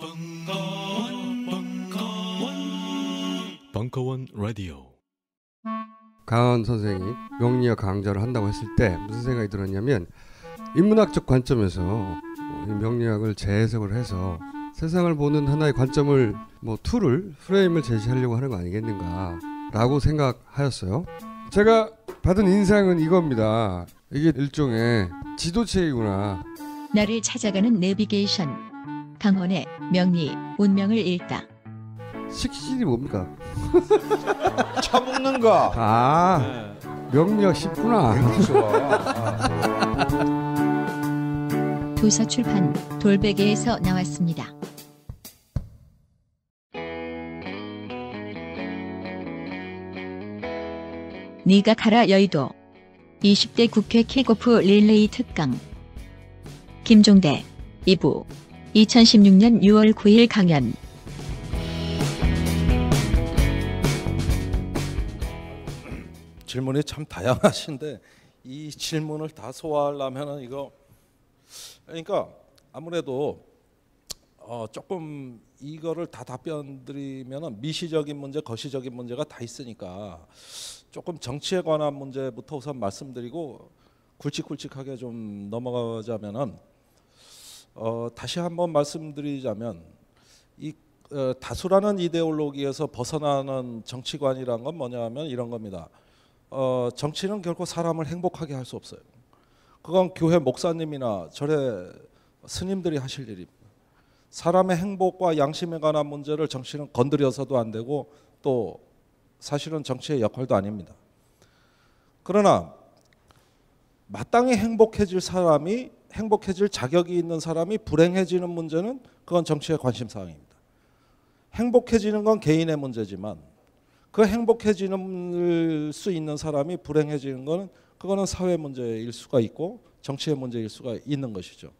벙커원, 벙커원, 벙커원 라디오. 강원 선생이 명리학 강좌를 한다고 했을 때 무슨 생각이 들었냐면 인문학적 관점에서 명리학을 재해석을 해서 세상을 보는 하나의 관점을 뭐 툴을 프레임을 제시하려고 하는 거 아니겠는가라고 생각하였어요. 제가 받은 인상은 이겁니다. 이게 일종의 지도체이구나. 나를 찾아가는 내비게이션 강원의 명리 운명을 읽다. 식신이 뭡니까? 차 먹는 거. 아 네. 명력 쉽구나. 도서출판 돌베개에서 나왔습니다. 네가 가라 여의도 20대 국회 킥오프 릴레이 특강 김종대 2부 2016년 6월 9일 강연 질문이 참 다양하신데 이 질문을 다 소화하려면 이거 그러니까 아무래도 어 조금 이거를 다 답변드리면 미시적인 문제, 거시적인 문제가 다 있으니까 조금 정치에 관한 문제부터 우선 말씀드리고 굵직굵직하게 좀 넘어가자면은 어, 다시 한번 말씀드리자면 이 어, 다수라는 이데올로기에서 벗어나는 정치관이란 건 뭐냐면 이런 겁니다. 어, 정치는 결코 사람을 행복하게 할 수 없어요. 그건 교회 목사님이나 절에 스님들이 하실 일입니다. 사람의 행복과 양심에 관한 문제를 정치는 건드려서도 안 되고 또 사실은 정치의 역할도 아닙니다. 그러나 마땅히 행복해질 사람이 행복해질 자격이 있는 사람이 불행해지는 문제는 그건 정치의 관심 사항입니다. 행복해지는 건 개인의 문제지만 그행복해지수 있는 사람이 불행해지는 거 그거는 사회 문제일 수가 있고 정치의 문제일 수가 있는 것이죠.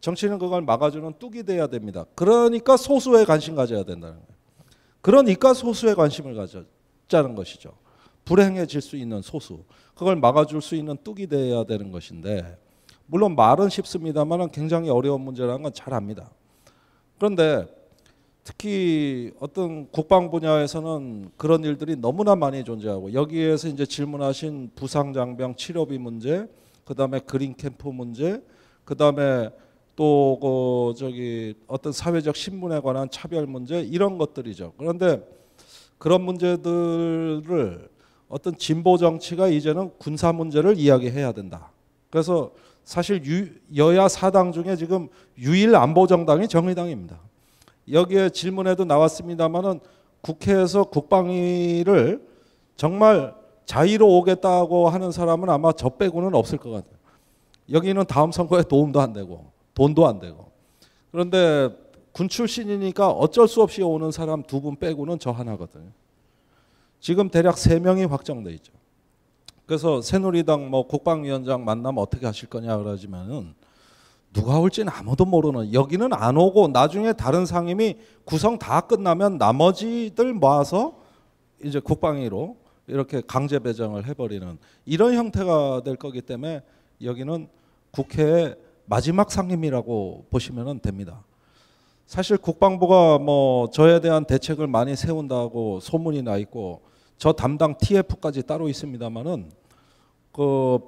정치는 그걸 막아주는 뚝이 돼야 됩니다. 그러니까 소수에 관심 가져야 된다는 거예요. 그러니까 소수에 관심을 가져자는 것이죠. 불행해질 수 있는 소수. 그걸 막아줄 수 있는 뚝이 돼야 되는 것인데 물론 말은 쉽습니다만 굉장히 어려운 문제라는 건 잘 압니다. 그런데 특히 어떤 국방 분야에서는 그런 일들이 너무나 많이 존재하고 여기에서 이제 질문하신 부상 장병 치료비 문제, 그다음에 그린 캠프 문제, 그다음에 또 그 저기 어떤 사회적 신분에 관한 차별 문제 이런 것들이죠. 그런데 그런 문제들을 어떤 진보 정치가 이제는 군사 문제를 이야기해야 된다. 그래서 사실 유, 여야 사당 중에 지금 유일 안보정당이 정의당입니다. 여기에 질문에도 나왔습니다만은 국회에서 국방위를 정말 자의로 오겠다고 하는 사람은 아마 저 빼고는 없을 것 같아요. 여기는 다음 선거에 도움도 안 되고 돈도 안 되고 그런데 군 출신이니까 어쩔 수 없이 오는 사람 두 분 빼고는 저 하나거든요. 지금 대략 세 명이 확정돼 있죠. 그래서 새누리당 뭐 국방위원장 만나면 어떻게 하실 거냐 그러지만은 누가 올지는 아무도 모르는 여기는 안 오고 나중에 다른 상임이 구성 다 끝나면 나머지들 모아서 이제 국방위로 이렇게 강제 배정을 해버리는 이런 형태가 될 거기 때문에 여기는 국회의 마지막 상임이라고 보시면 됩니다. 사실 국방부가 뭐 저에 대한 대책을 많이 세운다고 소문이 나 있고 저 담당 TF까지 따로 있습니다만은 그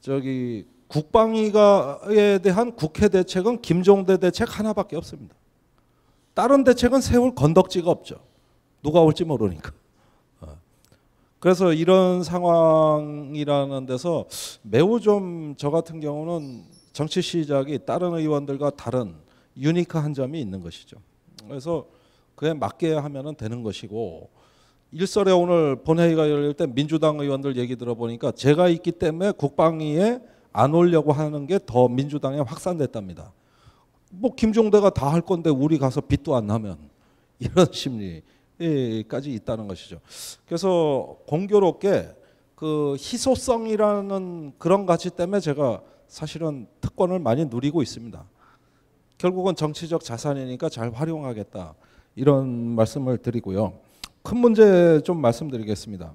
저기 국방위가에 대한 국회 대책은 김종대 대책 하나밖에 없습니다. 다른 대책은 세울 건덕지가 없죠. 누가 올지 모르니까. 어. 그래서 이런 상황이라는 데서 매우 좀 저 같은 경우는 정치 시작이 다른 의원들과 다른 유니크한 점이 있는 것이죠. 그래서 그에 맞게 하면 되는 것이고 일설에 오늘 본회의가 열릴 때 민주당 의원들 얘기 들어보니까 제가 있기 때문에 국방위에 안 오려고 하는 게 더 민주당에 확산됐답니다. 뭐 김종대가 다 할 건데 우리 가서 빚도 안 하면 이런 심리까지 있다는 것이죠. 그래서 공교롭게 그 희소성이라는 그런 가치 때문에 제가 사실은 특권을 많이 누리고 있습니다. 결국은 정치적 자산이니까 잘 활용하겠다 이런 말씀을 드리고요. 큰 문제 좀 말씀드리겠습니다.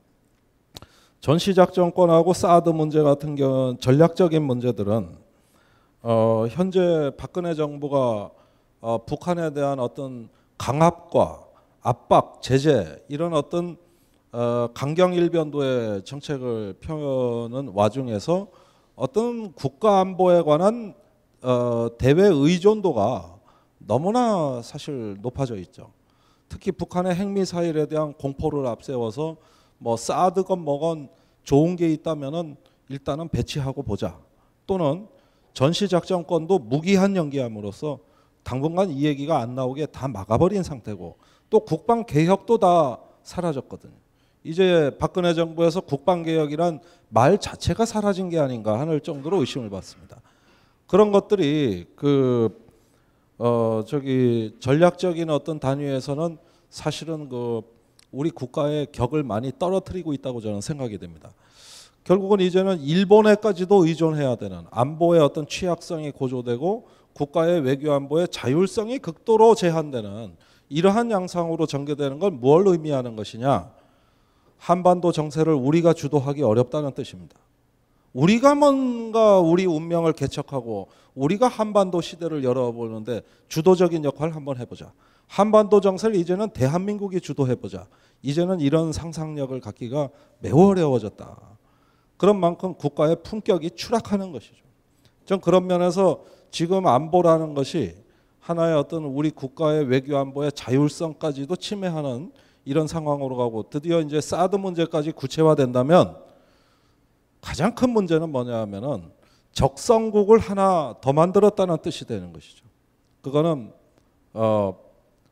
전시작전권하고 사드 문제 같은 경우 전략적인 문제들은 어, 현재 박근혜 정부가 어, 북한에 대한 어떤 강압과 압박, 제재 이런 어떤 어, 강경 일변도의 정책을 펴는 와중에서 어떤 국가 안보에 관한 어, 대외 의존도가 너무나 사실 높아져 있죠. 특히 북한의 핵미사일에 대한 공포를 앞세워서 뭐 싸드건 뭐건 좋은 게 있다면은 일단은 배치하고 보자. 또는 전시작전권도 무기한 연기함으로써 당분간 이 얘기가 안 나오게 다 막아버린 상태고 또 국방 개혁도 다 사라졌거든요. 이제 박근혜 정부에서 국방 개혁이란 말 자체가 사라진 게 아닌가 하는 정도로 의심을 받습니다. 그런 것들이 그어 저기 전략적인 어떤 단위에서는 사실은 그 우리 국가의 격을 많이 떨어뜨리고 있다고 저는 생각이 됩니다. 결국은 이제는 일본에까지도 의존해야 되는 안보의 어떤 취약성이 고조되고 국가의 외교 안보의 자율성이 극도로 제한되는 이러한 양상으로 전개되는 건뭘 의미하는 것이냐? 한반도 정세를 우리가 주도하기 어렵다는 뜻입니다. 우리가 뭔가 우리 운명을 개척하고 우리가 한반도 시대를 열어보는데 주도적인 역할을 한번 해보자. 한반도 정세를 이제는 대한민국이 주도해보자. 이제는 이런 상상력을 갖기가 매우 어려워졌다. 그런 만큼 국가의 품격이 추락하는 것이죠. 전 그런 면에서 지금 안보라는 것이 하나의 어떤 우리 국가의 외교 안보의 자율성까지도 침해하는 이런 상황으로 가고 드디어 이제 사드 문제까지 구체화된다면 가장 큰 문제는 뭐냐 하면은 적성국을 하나 더 만들었다는 뜻이 되는 것이죠. 그거는 어,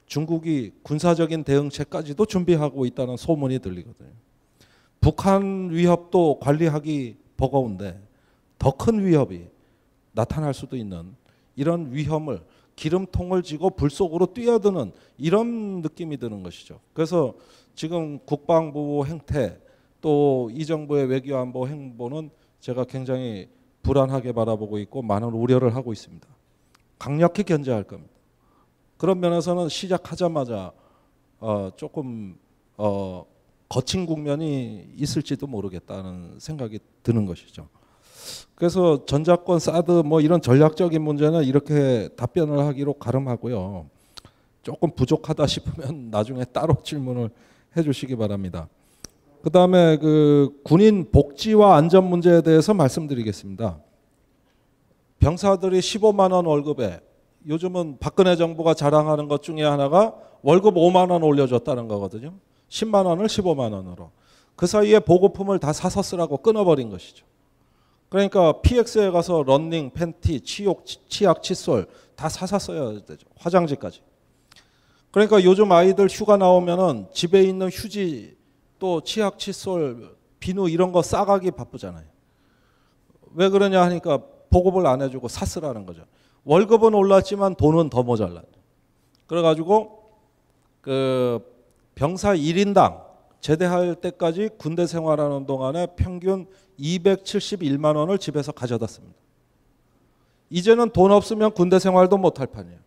중국이 군사적인 대응책까지도 준비하고 있다는 소문이 들리거든요. 북한 위협도 관리하기 버거운데 더 큰 위협이 나타날 수도 있는 이런 위험을 기름통을 지고 불 속으로 뛰어드는 이런 느낌이 드는 것이죠. 그래서 지금 국방부 행태 또 이 정부의 외교안보 행보는 제가 굉장히 불안하게 바라보고 있고 많은 우려를 하고 있습니다. 강력히 견제할 겁니다. 그런 면에서는 시작하자마자 어, 조금 어, 거친 국면이 있을지도 모르겠다는 생각이 드는 것이죠. 그래서 전자권 사드 뭐 이런 전략적인 문제는 이렇게 답변을 하기로 가름하고요. 조금 부족하다 싶으면 나중에 따로 질문을 해주시기 바랍니다. 그다음에 그 군인 복지와 안전 문제에 대해서 말씀드리겠습니다. 병사들이 15만 원 월급에 요즘은 박근혜 정부가 자랑하는 것 중에 하나가 월급 5만 원 올려줬다는 거거든요. 10만 원을 15만 원으로. 그 사이에 보급품을 다 사서 쓰라고 끊어버린 것이죠. 그러니까 PX에 가서 런닝, 팬티, 치욕, 치약, 칫솔 다 사서 써야 되죠. 화장지까지. 그러니까 요즘 아이들 휴가 나오면은 집에 있는 휴지 또 치약, 칫솔, 비누 이런 거 싸가기 바쁘잖아요. 왜 그러냐 하니까 보급을 안 해주고 샀으라는 거죠. 월급은 올랐지만 돈은 더 모자라. 그래가지고 그 병사 1인당 제대할 때까지 군대 생활하는 동안에 평균 271만 원을 집에서 가져다 씁니다. 이제는 돈 없으면 군대 생활도 못 할 판이에요.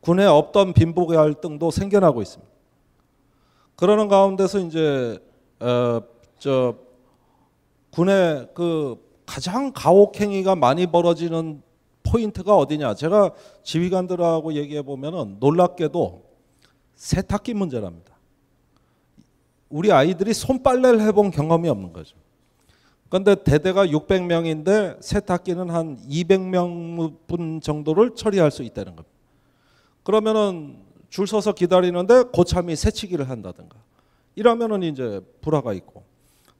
군에 없던 빈부갈등도 생겨나고 있습니다. 그러는 가운데서 이제 어, 저 군의 그 가장 가혹행위가 많이 벌어지는 포인트가 어디냐? 제가 지휘관들하고 얘기해 보면은 놀랍게도 세탁기 문제랍니다. 우리 아이들이 손빨래를 해본 경험이 없는 거죠. 그런데 대대가 600명인데 세탁기는 한 200명 분 정도를 처리할 수 있다는 겁니다. 그러면은 줄 서서 기다리는데 고참이 새치기를 한다든가 이러면은 이제 불화가 있고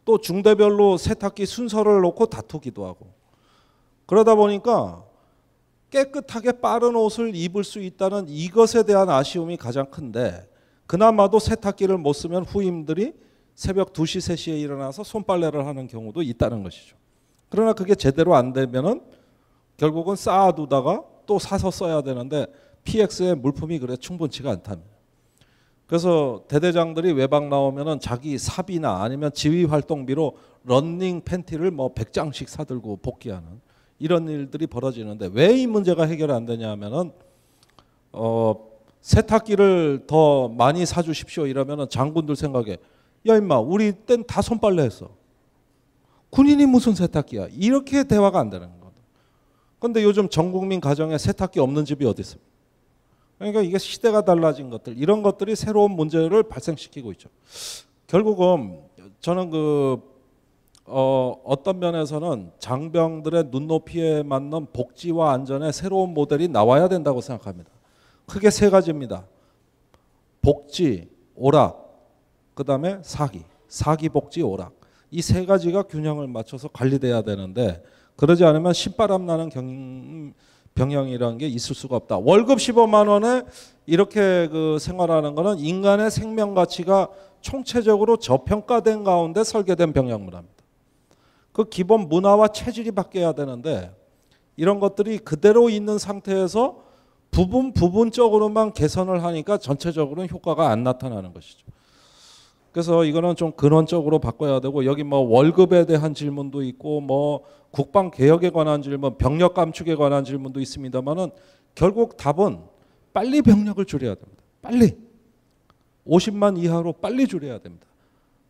또 중대별로 세탁기 순서를 놓고 다투기도 하고 그러다 보니까 깨끗하게 빠른 옷을 입을 수 있다는 이것에 대한 아쉬움이 가장 큰데 그나마도 세탁기를 못 쓰면 후임들이 새벽 2시, 3시에 일어나서 손빨래를 하는 경우도 있다는 것이죠. 그러나 그게 제대로 안 되면은 결국은 쌓아두다가 또 사서 써야 되는데 PX의 물품이 그래 충분치가 않답니다. 그래서 대대장들이 외박 나오면은 자기 사비나 아니면 지휘 활동비로 런닝 팬티를 뭐 100장씩 사들고 복귀하는 이런 일들이 벌어지는데 왜 이 문제가 해결 안 되냐 면은어 세탁기를 더 많이 사 주십시오 이러면은 장군들 생각에 야 임마 우리 땐 다 손빨래 했어. 군인이 무슨 세탁기야? 이렇게 대화가 안 되는 거거든. 근데 요즘 전 국민 가정에 세탁기 없는 집이 어디 있습 그러니까 이게 시대가 달라진 것들 이런 것들이 새로운 문제를 발생시키고 있죠. 결국은 저는 그 어, 어떤 면에서는 장병들의 눈높이에 맞는 복지와 안전의 새로운 모델이 나와야 된다고 생각합니다. 크게 세 가지입니다. 복지, 오락, 그 다음에 사기, 사기 복지 오락 이 세 가지가 균형을 맞춰서 관리돼야 되는데 그러지 않으면 신바람 나는 경 병영이라는 게 있을 수가 없다. 월급 15만 원에 이렇게 그 생활하는 거는 인간의 생명 가치가 총체적으로 저평가된 가운데 설계된 병영 문화입니다. 그 기본 문화와 체질이 바뀌어야 되는데 이런 것들이 그대로 있는 상태에서 부분 부분적으로만 개선을 하니까 전체적으로는 효과가 안 나타나는 것이죠. 그래서 이거는 좀 근원적으로 바꿔야 되고 여기 뭐 월급에 대한 질문도 있고 뭐 국방 개혁에 관한 질문, 병력 감축에 관한 질문도 있습니다만은 결국 답은 빨리 병력을 줄여야 됩니다. 빨리 50만 이하로 빨리 줄여야 됩니다.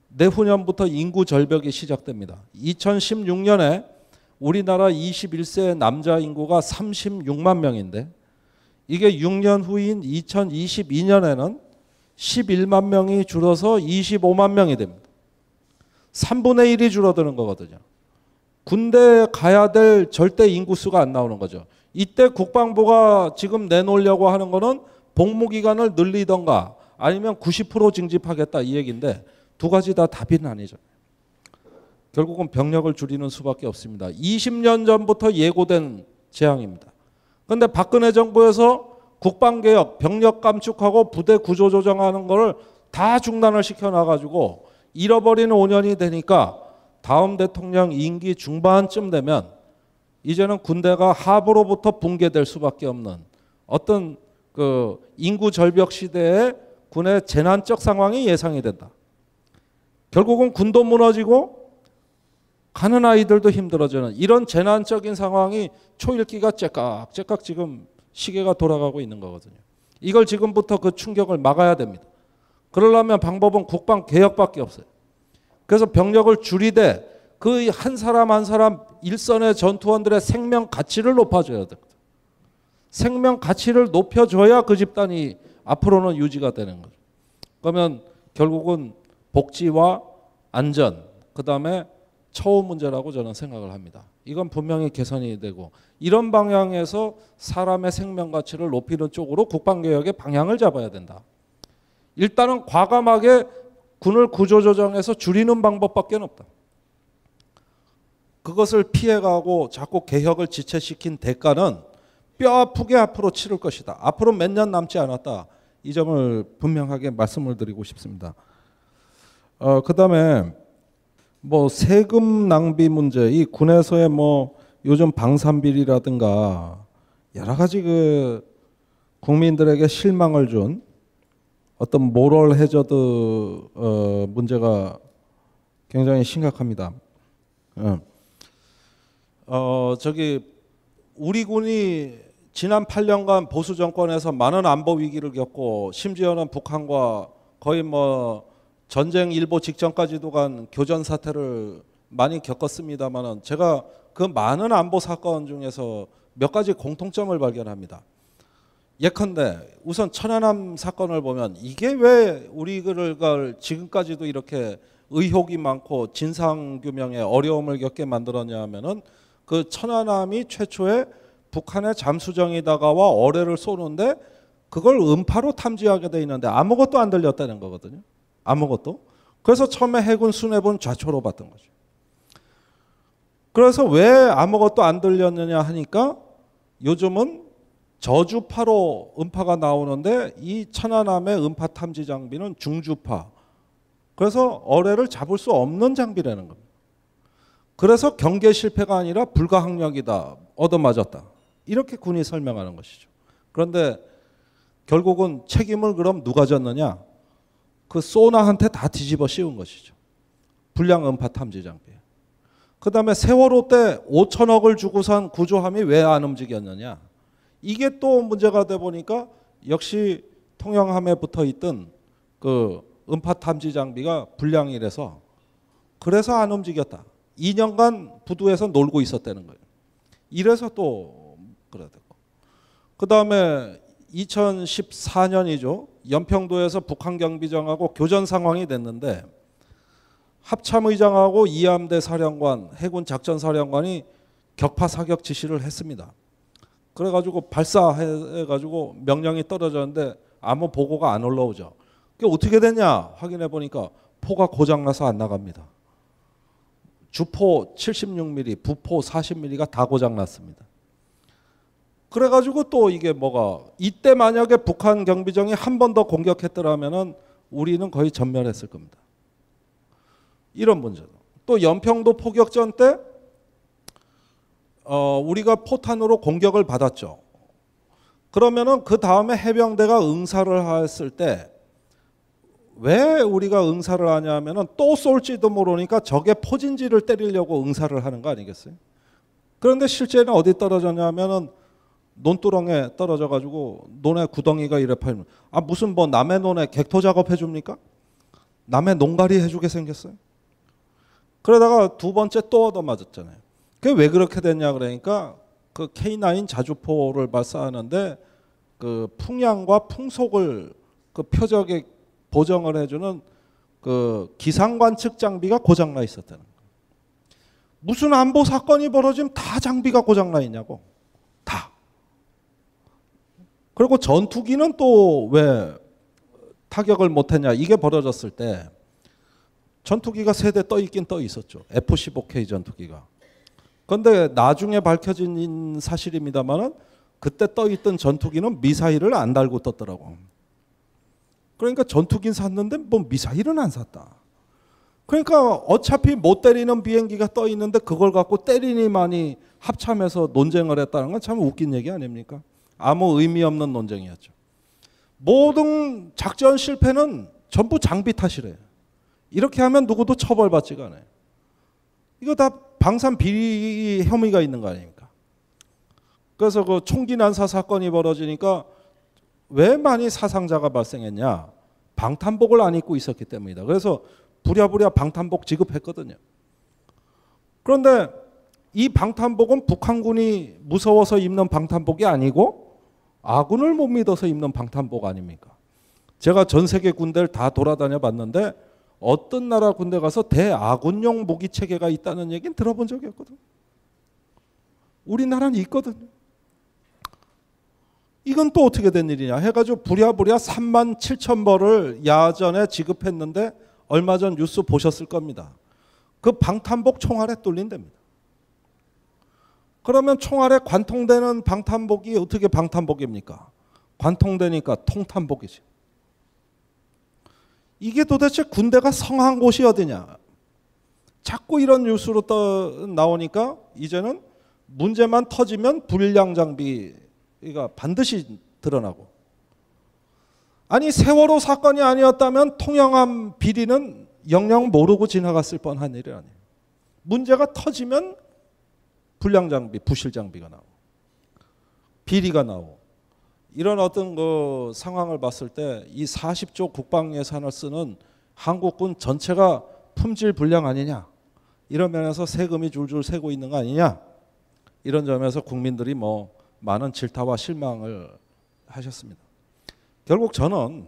내후년부터 인구 절벽이 시작됩니다. 2016년에 우리나라 21세 남자 인구가 36만 명인데 이게 6년 후인 2022년에는 11만 명이 줄어서 25만 명이 됩니다. 3분의 1이 줄어드는 거거든요. 군대 가야 될 절대 인구수가 안 나오는 거죠. 이때 국방부가 지금 내놓으려고 하는 거는 복무 기간을 늘리던가 아니면 90% 징집하겠다 이 얘기인데 두 가지 다 답은 아니죠. 결국은 병력을 줄이는 수밖에 없습니다. 20년 전부터 예고된 재앙입니다. 그런데 박근혜 정부에서 국방개혁, 병력 감축하고 부대 구조 조정하는 거를 다 중단을 시켜놔가지고 잃어버린 5년이 되니까 다음 대통령 임기 중반쯤 되면 이제는 군대가 합으로부터 붕괴될 수밖에 없는 어떤 그 인구 절벽 시대에 군의 재난적 상황이 예상이 된다. 결국은 군도 무너지고 가는 아이들도 힘들어지는 이런 재난적인 상황이 초읽기가 째깍째깍 지금 시계가 돌아가고 있는 거거든요. 이걸 지금부터 그 충격을 막아야 됩니다. 그러려면 방법은 국방 개혁밖에 없어요. 그래서 병력을 줄이되 그 한 사람 한 사람 일선의 전투원들의 생명 가치를 높아줘야 됩니다. 생명 가치를 높여줘야 그 집단이 앞으로는 유지가 되는 거죠. 그러면 결국은 복지와 안전, 그 다음에 처우 문제라고 저는 생각을 합니다. 이건 분명히 개선이 되고 이런 방향에서 사람의 생명 가치를 높이는 쪽으로 국방 개혁의 방향을 잡아야 된다. 일단은 과감하게 군을 구조조정해서 줄이는 방법밖에 없다. 그것을 피해가고 자꾸 개혁을 지체시킨 대가는 뼈 아프게 앞으로 치를 것이다. 앞으로 몇 년 남지 않았다. 이 점을 분명하게 말씀을 드리고 싶습니다. 어, 그 다음에 뭐 세금 낭비 문제, 이 군에서의 뭐 요즘 방산비리라든가 여러 가지 그 국민들에게 실망을 준 어떤 모럴 해저드 어 문제가 굉장히 심각합니다. 예. 어, 저기 우리 군이 지난 8년간 보수 정권에서 많은 안보 위기를 겪고 심지어는 북한과 거의 뭐 전쟁 일보 직전까지도 간 교전 사태를 많이 겪었습니다만은 제가 그 많은 안보 사건 중에서 몇 가지 공통점을 발견합니다. 예컨대 우선 천안함 사건을 보면 이게 왜 우리를 지금까지도 이렇게 의혹이 많고 진상 규명에 어려움을 겪게 만들었냐 면은그 천안함이 최초에 북한의 잠수정이 다가와 어뢰를 쏘는데 그걸 음파로 탐지하게 돼 있는데 아무것도 안 들렸다는 거거든요. 아무것도. 그래서 처음에 해군 수뇌본 좌초로 봤던 거죠. 그래서 왜 아무것도 안 들렸느냐 하니까 요즘은 저주파로 음파가 나오는데 이 천안함의 음파 탐지 장비는 중주파. 그래서 어뢰를 잡을 수 없는 장비라는 겁니다. 그래서 경계 실패가 아니라 불가항력이다. 얻어맞았다. 이렇게 군이 설명하는 것이죠. 그런데 결국은 책임을 그럼 누가 졌느냐? 그 소나한테 다 뒤집어 씌운 것이죠. 불량 음파 탐지 장비. 그 다음에 세월호 때 5천억을 주고산 구조함이 왜 안 움직였느냐. 이게 또 문제가 돼 보니까 역시 통영함에 붙어 있던 그 음파 탐지 장비가 불량이라서 그래서 안 움직였다. 2년간 부두에서 놀고 있었다는 거예요. 이래서 또 그래야 되고. 그 다음에 2014년이죠. 연평도에서 북한 경비정하고 교전 상황이 됐는데 합참의장하고 이함대 사령관, 해군 작전 사령관이 격파 사격 지시를 했습니다. 그래가지고 발사해가지고 명령이 떨어졌는데 아무 보고가 안 올라오죠. 그게 어떻게 됐냐 확인해 보니까 포가 고장나서 안 나갑니다. 주포 76mm, 부포 40mm가 다 고장났습니다. 그래가지고 또 이게 뭐가 이때 만약에 북한 경비정이 한 번 더 공격했더라면은 우리는 거의 전멸했을 겁니다. 이런 문제도. 또 연평도 포격전 때 어, 우리가 포탄으로 공격을 받았죠. 그러면은 그 다음에 해병대가 응사를 했을 때 왜 우리가 응사를 하냐면은 또 쏠지도 모르니까 적의 포진지를 때리려고 응사를 하는 거 아니겠어요? 그런데 실제는 어디 떨어졌냐면은 논두렁에 떨어져 가지고 논의 구덩이가 이래 팔면 아 무슨 뭐 남의 논에 객토 작업 해 줍니까? 남의 농가리 해 주게 생겼어요? 그러다가 두 번째 또 얻어맞았잖아요. 그게 왜 그렇게 됐냐 그러니까 그 K9 자주포를 발사하는데 그 풍향과 풍속을 그 표적에 보정을 해주는 그 기상 관측 장비가 고장나 있었다는 무슨 안보 사건이 벌어지면 다 장비가 고장나 있냐고. 다. 그리고 전투기는 또 왜 타격을 못했냐. 이게 벌어졌을 때 전투기가 세 대 떠 있긴 떠 있었죠. F-15K 전투기가. 그런데 나중에 밝혀진 사실입니다만은 그때 떠 있던 전투기는 미사일을 안 달고 떴더라고. 그러니까 전투기 샀는데 뭐 미사일은 안 샀다. 그러니까 어차피 못 때리는 비행기가 떠 있는데 그걸 갖고 때리니만이 합참해서 논쟁을 했다는 건 참 웃긴 얘기 아닙니까? 아무 의미 없는 논쟁이었죠. 모든 작전 실패는 전부 장비 탓이래요. 이렇게 하면 누구도 처벌받지가 않아요. 이거 다 방산 비리 혐의가 있는 거 아닙니까? 그래서 그 총기 난사 사건이 벌어지니까 왜 많이 사상자가 발생했냐? 방탄복을 안 입고 있었기 때문이다. 그래서 부랴부랴 방탄복 지급했거든요. 그런데 이 방탄복은 북한군이 무서워서 입는 방탄복이 아니고 아군을 못 믿어서 입는 방탄복 아닙니까? 제가 전 세계 군대를 다 돌아다녀 봤는데 어떤 나라 군대 가서 대아군용 무기 체계가 있다는 얘기는 들어본 적이 없거든. 우리나라는 있거든. 이건 또 어떻게 된 일이냐 해가지고 부랴부랴 3만 7천 벌을 야전에 지급했는데 얼마 전 뉴스 보셨을 겁니다. 그 방탄복 총알에 뚫린답니다. 그러면 총알에 관통되는 방탄복이 어떻게 방탄복입니까? 관통되니까 통탄복이지. 이게 도대체 군대가 성한 곳이 어디냐. 자꾸 이런 뉴스로 떠 나오니까 이제는 문제만 터지면 불량 장비가 반드시 드러나고 아니 세월호 사건이 아니었다면 통영함 비리는 영영 모르고 지나갔을 뻔한 일이 아니에요. 문제가 터지면 불량 장비, 부실 장비가 나오고 비리가 나오고 이런 어떤 그 상황을 봤을 때 이 40조 국방 예산을 쓰는 한국군 전체가 품질 불량 아니냐 이런 면에서 세금이 줄줄 새고 있는 거 아니냐 이런 점에서 국민들이 뭐 많은 질타와 실망을 하셨습니다. 결국 저는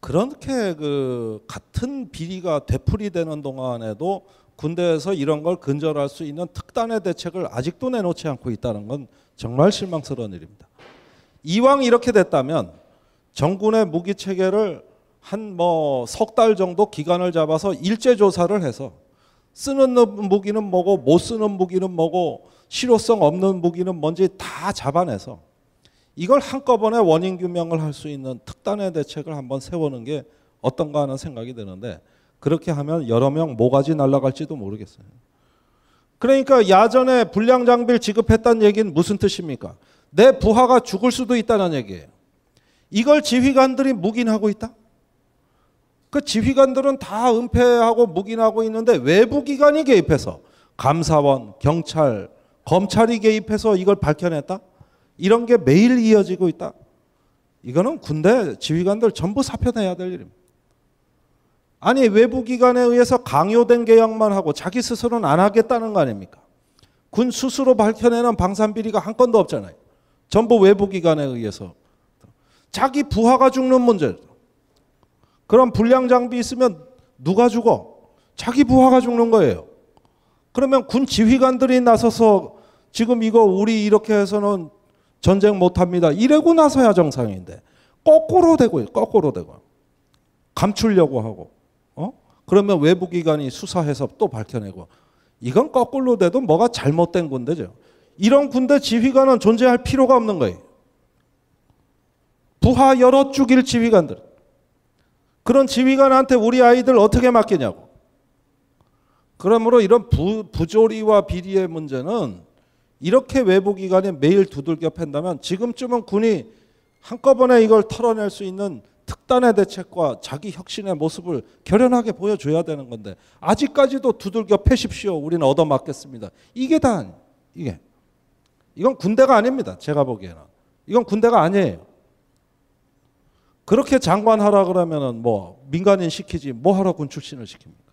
그렇게 그 같은 비리가 되풀이되는 동안에도 군대에서 이런 걸 근절할 수 있는 특단의 대책을 아직도 내놓지 않고 있다는 건 정말 실망스러운 일입니다. 이왕 이렇게 됐다면 정군의 무기 체계를 한 뭐 석 달 정도 기간을 잡아서 일제 조사를 해서 쓰는 무기는 뭐고 못 쓰는 무기는 뭐고 실효성 없는 무기는 뭔지 다 잡아내서 이걸 한꺼번에 원인 규명을 할 수 있는 특단의 대책을 한번 세우는 게 어떤가 하는 생각이 드는데 그렇게 하면 여러 명 모가지 날라갈지도 모르겠어요. 그러니까 야전에 불량 장비를 지급했다는 얘기는 무슨 뜻입니까? 내 부하가 죽을 수도 있다는 얘기예요. 이걸 지휘관들이 묵인하고 있다? 그 지휘관들은 다 은폐하고 묵인하고 있는데 외부 기관이 개입해서 감사원, 경찰, 검찰이 개입해서 이걸 밝혀냈다? 이런 게 매일 이어지고 있다. 이거는 군대 지휘관들 전부 사표내야 될 일입니다. 아니 외부 기관에 의해서 강요된 계약만 하고 자기 스스로는 안 하겠다는 거 아닙니까? 군 스스로 밝혀내는 방산 비리가 한 건도 없잖아요. 전부 외부 기관에 의해서 자기 부하가 죽는 문제. 그런 불량 장비 있으면 누가 죽어? 자기 부하가 죽는 거예요. 그러면 군 지휘관들이 나서서 지금 이거 우리 이렇게 해서는 전쟁 못 합니다. 이래고 나서야 정상인데 거꾸로 되고 거꾸로 되고 감추려고 하고 어? 그러면 외부 기관이 수사해서 또 밝혀내고 이건 거꾸로 돼도 뭐가 잘못된 건데죠. 이런 군대 지휘관은 존재할 필요가 없는 거예요. 부하 열어 죽일 지휘관들. 그런 지휘관한테 우리 아이들 어떻게 맡기냐고. 그러므로 이런 부, 부조리와 비리의 문제는 이렇게 외부기관이 매일 두들겨 팬다면 지금쯤은 군이 한꺼번에 이걸 털어낼 수 있는 특단의 대책과 자기 혁신의 모습을 결연하게 보여줘야 되는 건데 아직까지도 두들겨 패십시오. 우리는 얻어맞겠습니다. 이게 다 이게. 이건 군대가 아닙니다. 제가 보기에는. 이건 군대가 아니에요. 그렇게 장관 하라 그러면은 뭐 민간인 시키지 뭐 하라 군 출신을 시킵니까?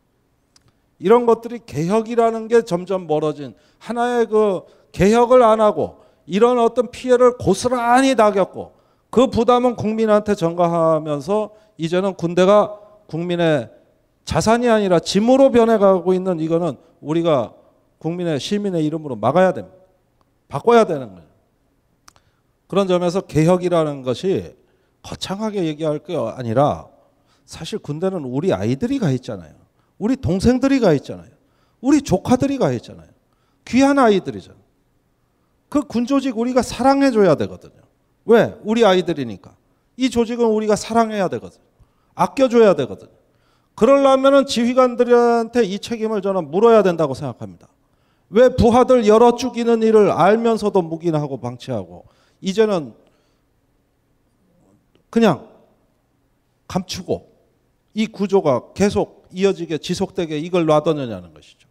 이런 것들이 개혁이라는 게 점점 멀어진 하나의 그 개혁을 안 하고 이런 어떤 피해를 고스란히 다 겪고 그 부담은 국민한테 전가하면서 이제는 군대가 국민의 자산이 아니라 짐으로 변해가고 있는 이거는 우리가 국민의 시민의 이름으로 막아야 됩니다. 바꿔야 되는 거예요. 그런 점에서 개혁이라는 것이 거창하게 얘기할 게 아니라 사실 군대는 우리 아이들이 가 있잖아요. 우리 동생들이 가 있잖아요. 우리 조카들이 가 있잖아요. 귀한 아이들이잖아요. 그 군조직 우리가 사랑해줘야 되거든요. 왜? 우리 아이들이니까. 이 조직은 우리가 사랑해야 되거든요. 아껴줘야 되거든요. 그러려면 지휘관들한테 이 책임을 저는 물어야 된다고 생각합니다. 왜 부하들 열어 죽이는 일을 알면서도 묵인하고 방치하고 이제는 그냥 감추고 이 구조가 계속 이어지게 지속되게 이걸 놔뒀느냐는 것이죠.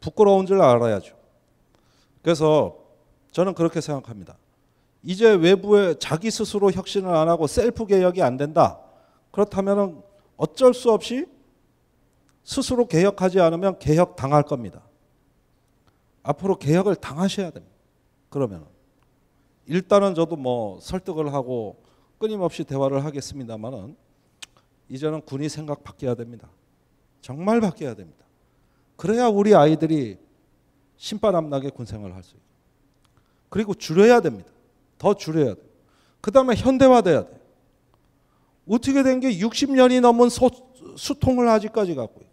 부끄러운 줄 알아야죠. 그래서 저는 그렇게 생각합니다. 이제 외부에 자기 스스로 혁신을 안 하고 셀프 개혁이 안 된다. 그렇다면 어쩔 수 없이 스스로 개혁하지 않으면 개혁 당할 겁니다. 앞으로 개혁을 당하셔야 됩니다. 그러면 일단은 저도 뭐 설득을 하고 끊임없이 대화를 하겠습니다만은 이제는 군이 생각 바뀌어야 됩니다. 정말 바뀌어야 됩니다. 그래야 우리 아이들이 신바람나게 군생활을 할 수 있고 그리고 줄여야 됩니다. 더 줄여야 돼그 다음에 현대화돼야 돼 어떻게 된 게 60년이 넘은 소, 수통을 아직까지 갖고 있고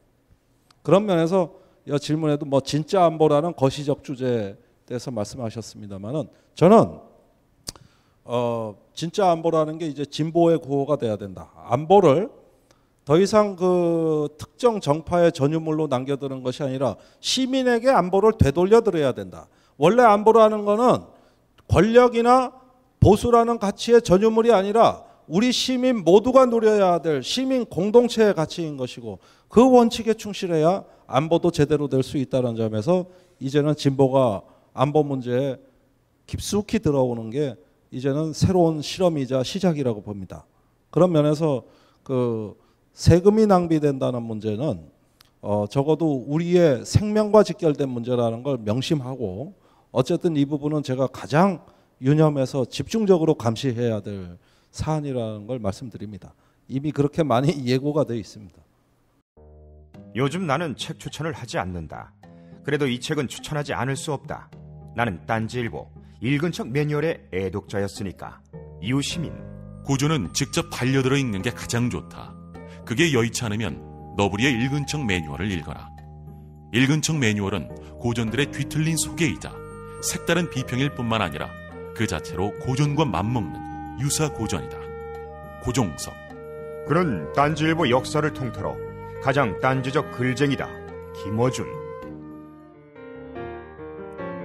그런 면에서 질문에도 뭐 진짜 안보라는 거시적 주제에 대해서 말씀하셨습니다만은 저는 어 진짜 안보라는 게 이제 진보의 구호가 돼야 된다. 안보를 더 이상 그 특정 정파의 전유물로 남겨두는 것이 아니라 시민에게 안보를 되돌려 드려야 된다. 원래 안보라는 거는 권력이나 보수라는 가치의 전유물이 아니라 우리 시민 모두가 누려야 될 시민 공동체의 가치인 것이고 그 원칙에 충실해야 안보도 제대로 될 수 있다는 점에서 이제는 진보가 안보 문제에 깊숙이 들어오는 게 이제는 새로운 실험이자 시작이라고 봅니다. 그런 면에서 그 세금이 낭비된다는 문제는 어 적어도 우리의 생명과 직결된 문제라는 걸 명심하고 어쨌든 이 부분은 제가 가장 유념해서 집중적으로 감시해야 될 사안이라는 걸 말씀드립니다. 이미 그렇게 많이 예고가 되어 있습니다. 요즘 나는 책 추천을 하지 않는다. 그래도 이 책은 추천하지 않을 수 없다. 나는 딴지일보 읽은 척 매뉴얼의 애독자였으니까. 이웃시민 고전은 직접 반려들어 읽는 게 가장 좋다. 그게 여의치 않으면 너부리의 읽은 척 매뉴얼을 읽어라. 읽은 척 매뉴얼은 고전들의 뒤틀린 소개이자 색다른 비평일 뿐만 아니라 그 자체로 고전과 맞먹는 유사 고전이다. 고종석 그는 딴지일보 역사를 통틀어 가장 딴지적 글쟁이다. 김어준.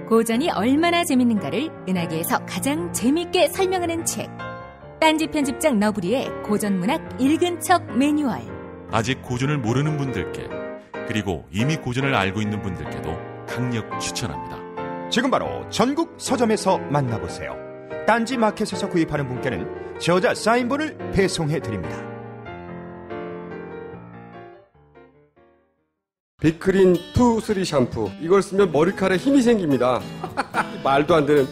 고전이 얼마나 재밌는가를 은하계에서 가장 재밌게 설명하는 책. 딴지 편집장 너브리의 고전문학 읽은 척 매뉴얼. 아직 고전을 모르는 분들께 그리고 이미 고전을 알고 있는 분들께도 강력 추천합니다. 지금 바로 전국 서점에서 만나보세요. 딴지 마켓에서 구입하는 분께는 저자 사인본을 배송해 드립니다. 비크린 투 쓰리 샴푸 이걸 쓰면 머리카락에 힘이 생깁니다 말도 안 되는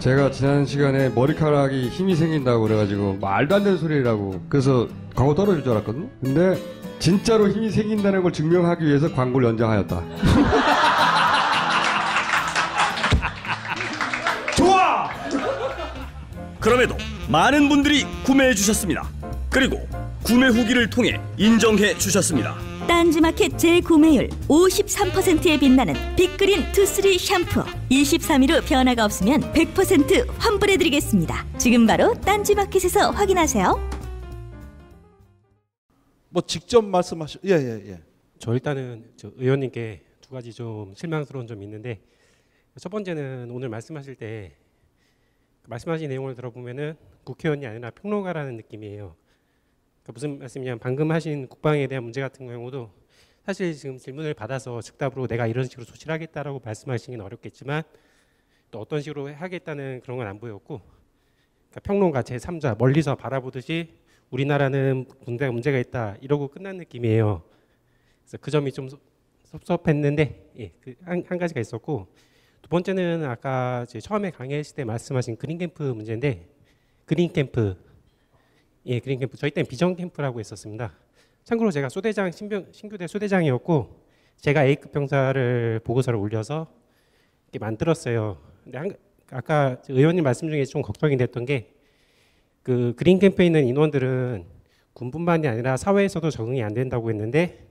제가 지난 시간에 머리카락이 힘이 생긴다고 그래가지고 말도 안 되는 소리라고 그래서 광고 떨어질 줄알았거든 근데 진짜로 힘이 생긴다는 걸 증명하기 위해서 광고를 연장하였다 좋아 그럼에도 많은 분들이 구매해 주셨습니다 그리고 구매 후기를 통해 인정해 주셨습니다 딴지마켓 재구매율 53%에 빛나는 빅그린 투쓰리 샴푸 23일 후 변화가 없으면 100% 환불해드리겠습니다. 지금 바로 딴지마켓에서 확인하세요. 뭐 직접 말씀하시 예예 예, 예, 저 일단은 저 의원님께 두 가지 좀 실망스러운 점이 있는데 첫 번째는 오늘 말씀하실 때 말씀하신 내용을 들어보면은 국회의원이 아니라 평론가라는 느낌이에요. 그러니까 무슨 말씀이냐면 방금 하신 국방에 대한 문제 같은 경우도 사실 지금 질문을 받아서 즉답으로 내가 이런 식으로 조치를 하겠다라고 말씀하시기는 어렵겠지만 또 어떤 식으로 하겠다는 그런 건 안 보였고 그러니까 평론가 제3자 멀리서 바라보듯이 우리나라는 군대가 문제가 있다 이러고 끝난 느낌이에요. 그래서 그 점이 좀 섭섭했는데 예, 그 한, 한 가지가 있었고 두 번째는 아까 처음에 강의실 때 말씀하신 그린캠프 문제인데 그린캠프 예, 그린 캠프. 저희 때는 비전 캠프라고 했었습니다. 참고로 제가 소대장 신병, 신규대 소대장이었고 제가 A급 병사를 보고서를 올려서 이렇게 만들었어요. 근데 한, 아까 의원님 말씀 중에 좀 걱정이 됐던 게 그 그린 캠프에 있는 인원들은 군뿐만이 아니라 사회에서도 적응이 안 된다고 했는데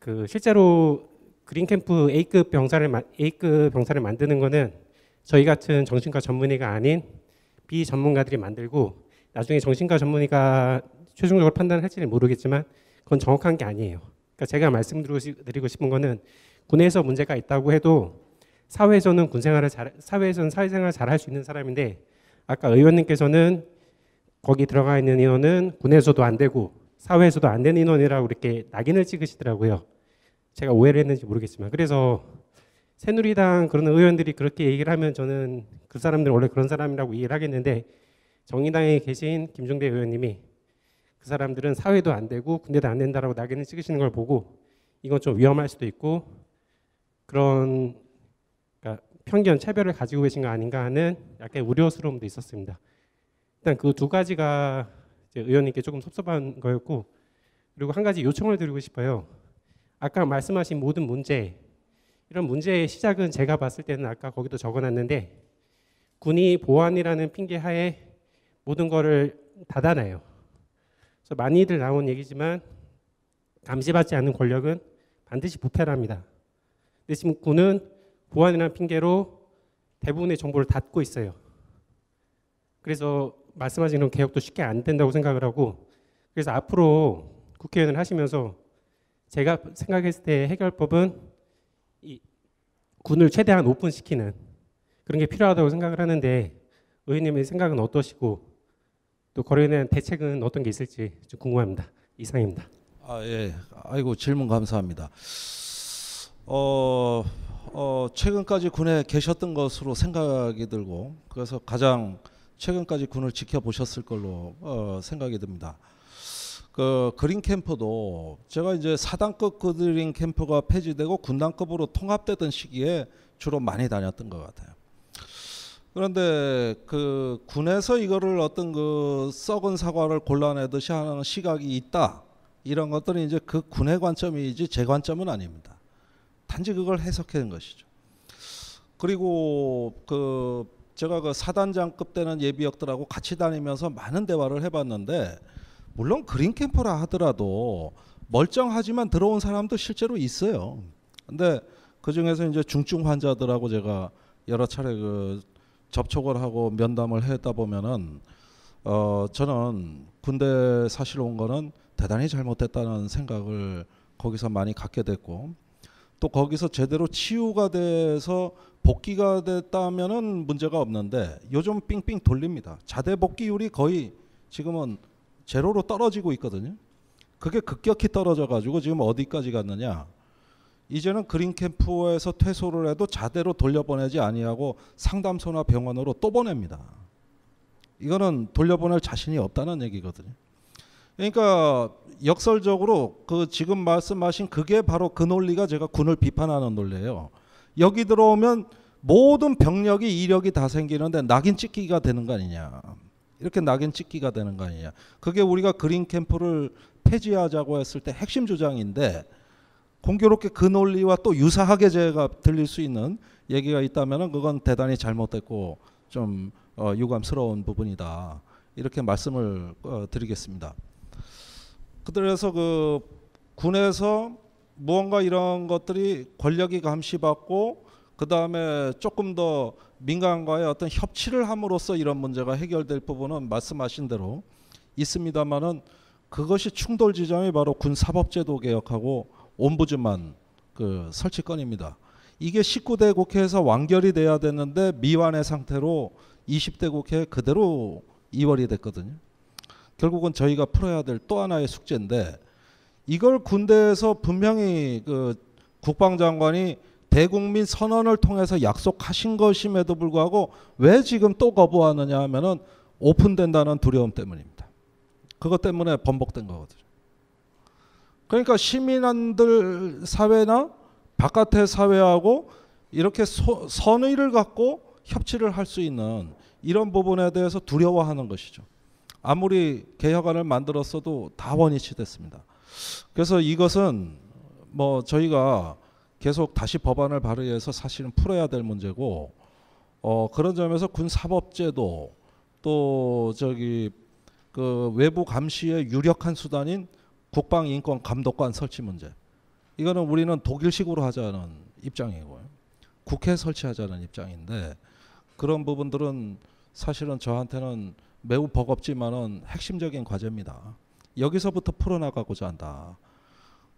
그 실제로 그린 캠프 A급 병사를 A급 병사를 만드는 거는 저희 같은 정신과 전문의가 아닌 비전문가들이 만들고 나중에 정신과 전문의가 최종적으로 판단할지는 모르겠지만 그건 정확한 게 아니에요. 그러니까 제가 말씀드리고 싶은 거는 군에서 문제가 있다고 해도 사회에서는 군생활을 잘 사회에서는 사회생활 잘할 수 있는 사람인데 아까 의원님께서는 거기 들어가 있는 인원은 군에서도 안 되고 사회에서도 안 되는 인원이라고 이렇게 낙인을 찍으시더라고요. 제가 오해를 했는지 모르겠지만 그래서 새누리당 그런 의원들이 그렇게 얘기를 하면 저는 그 사람들 원래 그런 사람이라고 이해를 하겠는데 정의당에 계신 김종대 의원님이 그 사람들은 사회도 안 되고 군대도 안 된다라고 낙인을 찍으시는 걸 보고 이건 좀 위험할 수도 있고 그런 그러니까 편견 차별을 가지고 계신 거 아닌가 하는 약간 우려스러움도 있었습니다. 일단 그 두 가지가 의원님께 조금 섭섭한 거였고 그리고 한 가지 요청을 드리고 싶어요. 아까 말씀하신 모든 문제 이런 문제의 시작은 제가 봤을 때는 아까 거기도 적어놨는데 군이 보안이라는 핑계 하에 모든 거를 닫아내요. 그래서 많이들 나온 얘기지만 감시받지 않는 권력은 반드시 부패랍니다. 근데 지금 군은 보안이라는 핑계로 대부분의 정보를 닫고 있어요. 그래서 말씀하신 그런 개혁도 쉽게 안 된다고 생각을 하고 그래서 앞으로 국회의원을 하시면서 제가 생각했을 때 해결법은 군을 최대한 오픈시키는 그런 게 필요하다고 생각을 하는데 의원님의 생각은 어떠시고 또거려에 대책은 어떤 게 있을지 좀 궁금합니다. 이상입니다. 아 예, 아이고 질문 감사합니다. 어, 어 최근까지 군에 계셨던 것으로 생각이 들고 그래서 가장 최근까지 군을 지켜보셨을 걸로 어, 생각이 듭니다. 그 그린 캠프도 제가 이제 사단급 그린 캠프가 폐지되고 군단급으로 통합되던 시기에 주로 많이 다녔던 것 같아요. 그런데 그 군에서 이거를 어떤 그 썩은 사과를 골라내듯이 하는 시각이 있다. 이런 것들은 이제 그 군의 관점이지 제 관점은 아닙니다. 단지 그걸 해석하는 것이죠. 그리고 그 제가 그 사단장급 되는 예비역들하고 같이 다니면서 많은 대화를 해봤는데 물론 그린 캠프라 하더라도 멀쩡하지만 들어온 사람도 실제로 있어요. 근데 그 중에서 이제 중증 환자들하고 제가 여러 차례 그 접촉을 하고 면담을 했다 보면은 어 저는 군대 사실 온 거는 대단히 잘못됐다는 생각을 거기서 많이 갖게 됐고 또 거기서 제대로 치유가 돼서 복귀가 됐다면은 문제가 없는데 요즘 빙빙 돌립니다. 자대 복귀율이 거의 지금은 제로로 떨어지고 있거든요. 그게 급격히 떨어져 가지고 지금 어디까지 갔느냐? 이제는 그린 캠프에서 퇴소를 해도 자대로 돌려보내지 아니하고 상담소나 병원으로 또 보냅니다. 이거는 돌려보낼 자신이 없다는 얘기거든요. 그러니까 역설적으로 그 지금 말씀하신 그게 바로 그 논리가 제가 군을 비판하는 논리예요. 여기 들어오면 모든 병력이 이력이 다 생기는데 낙인 찍기가 되는 거 아니냐. 이렇게 낙인 찍기가 되는 거 아니냐. 그게 우리가 그린 캠프를 폐지하자고 했을 때 핵심 주장인데 공교롭게 그 논리와 또 유사하게 제가 들릴 수 있는 얘기가 있다면 그건 대단히 잘못됐고 좀 어, 유감스러운 부분이다. 이렇게 말씀을 어, 드리겠습니다. 그래서 그 군에서 무언가 이런 것들이 권력이 감시받고 그 다음에 조금 더 민간과의 어떤 협치를 함으로써 이런 문제가 해결될 부분은 말씀하신 대로 있습니다만은 그것이 충돌 지점이 바로 군사법제도 개혁하고 온부즈만그설치권입니다 이게 19대 국회에서 완결이 돼야 되는데 미완의 상태로 20대 국회 그대로 2월이 됐거든요. 결국은 저희가 풀어야 될 또 하나의 숙제인데 이걸 군대에서 분명히 그 국방장관이 대국민 선언을 통해서 약속하신 것임에도 불구하고 왜 지금 또 거부하느냐 하면은 오픈된다는 두려움 때문입니다. 그것 때문에 번복된 거거든요. 그러니까 시민들 사회나 바깥의 사회하고 이렇게 소, 선의를 갖고 협치를 할 수 있는 이런 부분에 대해서 두려워하는 것이죠. 아무리 개혁안을 만들었어도 다 원위치 됐습니다. 그래서 이것은 뭐 저희가 계속 다시 법안을 발의해서 사실은 풀어야 될 문제고 어 그런 점에서 군 사법제도 또 저기 그 외부 감시의 유력한 수단인 국방인권 감독관 설치 문제. 이거는 우리는 독일식으로 하자는 입장이고요. 국회 설치하자는 입장인데 그런 부분들은 사실은 저한테는 매우 버겁지만은 핵심적인 과제입니다. 여기서부터 풀어나가고자 한다.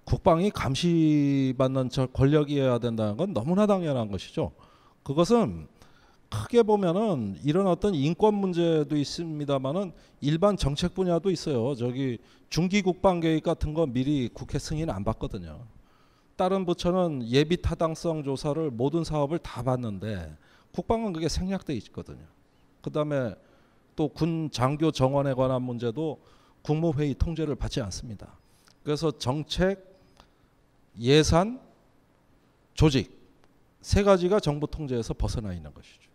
국방이 감시받는 저 권력이어야 된다는 건 너무나 당연한 것이죠. 그것은 크게 보면은 이런 어떤 인권 문제도 있습니다만은 일반 정책 분야도 있어요. 저기 중기 국방 계획 같은 거 미리 국회 승인 안 받거든요. 다른 부처는 예비 타당성 조사를 모든 사업을 다 받는데 국방은 그게 생략돼 있거든요. 그다음에 또 군 장교 정원에 관한 문제도 국무회의 통제를 받지 않습니다. 그래서 정책, 예산, 조직 세 가지가 정부 통제에서 벗어나 있는 것이죠.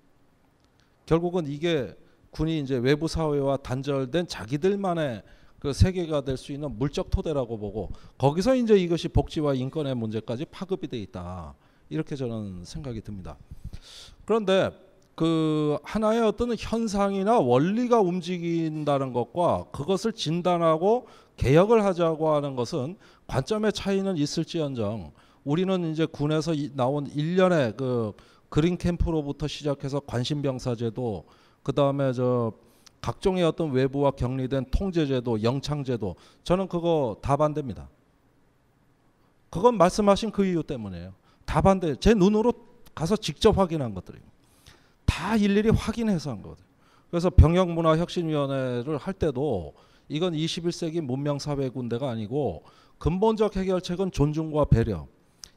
결국은 이게 군이 이제 외부 사회와 단절된 자기들만의 그 세계가 될 수 있는 물적 토대라고 보고 거기서 이제 이것이 복지와 인권의 문제까지 파급이 돼 있다 이렇게 저는 생각이 듭니다. 그런데 그 하나의 어떤 현상이나 원리가 움직인다는 것과 그것을 진단하고 개혁을 하자고 하는 것은 관점의 차이는 있을지언정 우리는 이제 군에서 나온 일련의 그 그린 캠프로부터 시작해서 관심병사제도 그 다음에 저 각종의 어떤 외부와 격리된 통제제도, 영창제도 저는 그거 다 반대입니다. 그건 말씀하신 그 이유 때문이에요. 다 반대. 제 눈으로 가서 직접 확인한 것들이에요다 일일이 확인해서 한 거거든요. 그래서 병역문화혁신위원회를 할 때도 이건 21세기 문명사회 군대가 아니고 근본적 해결책은 존중과 배려,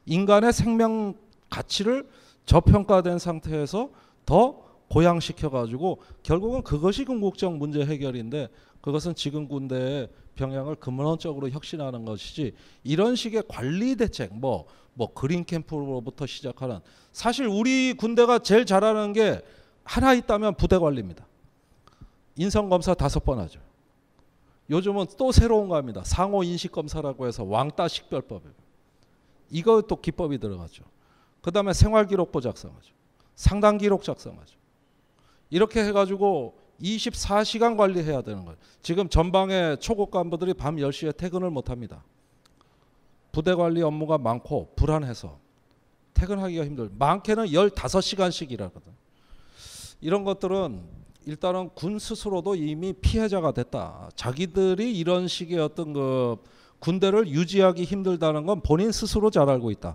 인간의 생명 가치를 저평가된 상태에서 더 고양시켜 가지고 결국은 그것이 궁극적 문제 해결인데 그것은 지금 군대의 병향을 근본적으로 혁신하는 것이지 이런 식의 관리 대책 뭐뭐 뭐 그린 캠프로부터 시작하는 사실 우리 군대가 제일 잘하는 게 하나 있다면 부대 관리입니다. 인성 검사 다섯 번 하죠. 요즘은 또 새로운 겁니다. 상호 인식 검사라고 해서 왕따 식별법이에요. 이것도 기법이 들어가죠 그 다음에 생활기록부 작성하죠. 상담 기록 작성하죠. 이렇게 해가지고 24시간 관리해야 되는 거예요. 지금 전방에 초급 간부들이 밤 10시에 퇴근을 못합니다. 부대 관리 업무가 많고 불안해서 퇴근하기가 힘들. 많게는 15시간씩 일하거든. 이런 것들은 일단은 군 스스로도 이미 피해자가 됐다. 자기들이 이런 식의 어떤 그 군대를 유지하기 힘들다는 건 본인 스스로 잘 알고 있다.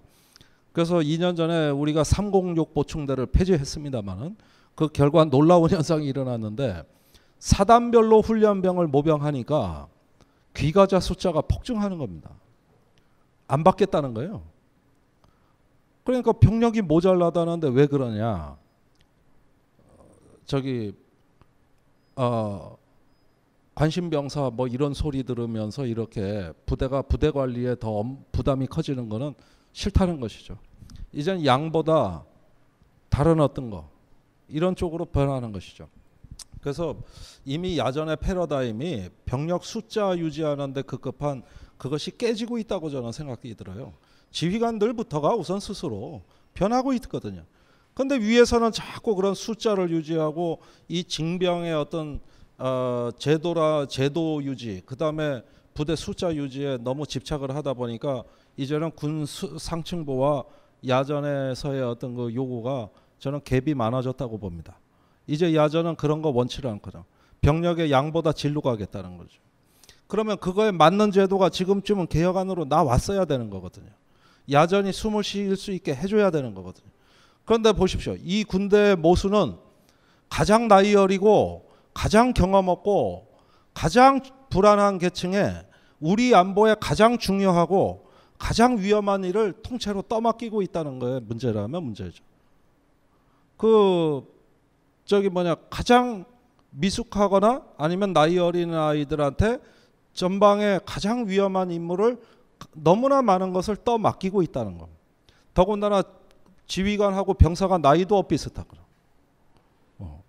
그래서 2년 전에 우리가 306 보충대를 폐지했습니다만은 그 결과 놀라운 현상이 일어났는데 사단별로 훈련병을 모병하니까 귀가자 숫자가 폭증하는 겁니다. 안 받겠다는 거예요. 그러니까 병력이 모자라다는데 왜 그러냐? 저기 어, 관심병사 뭐 이런 소리 들으면서 이렇게 부대가 부대 관리에 더 부담이 커지는 거는 싫다는 것이죠. 이젠 양보다 다른 어떤 거 이런 쪽으로 변하는 것이죠. 그래서 이미 야전의 패러다임이 병력 숫자 유지하는데 급급한 그것이 깨지고 있다고 저는 생각이 들어요. 지휘관들부터가 우선 스스로 변하고 있거든요. 근데 위에서는 자꾸 그런 숫자를 유지하고 이 징병의 어떤 어, 제도라 제도 유지, 그 다음에 부대 숫자 유지에 너무 집착을 하다 보니까 이제는 군 상층부와 야전에서의 어떤 그 요구가 저는 갭이 많아졌다고 봅니다. 이제 야전은 그런 거 원치 않거든. 병력의 양보다 진로 가겠다는 거죠. 그러면 그거에 맞는 제도가 지금쯤은 개혁안으로 나왔어야 되는 거거든요. 야전이 숨을 쉬수 있게 해줘야 되는 거거든요. 그런데 보십시오. 이 군대의 모수는 가장 나이 어리고 가장 경험 없고 가장 불안한 계층에 우리 안보에 가장 중요하고 가장 위험한 일을 통째로 떠맡기고 있다는 거에 문제라면 문제죠. 그 저기 뭐냐 가장 미숙하거나 아니면 나이 어린 아이들한테 전방에 가장 위험한 임무를 너무나 많은 것을 떠맡기고 있다는 겁 더군다나 지휘관하고 병사가 나이도 비슷하고 어.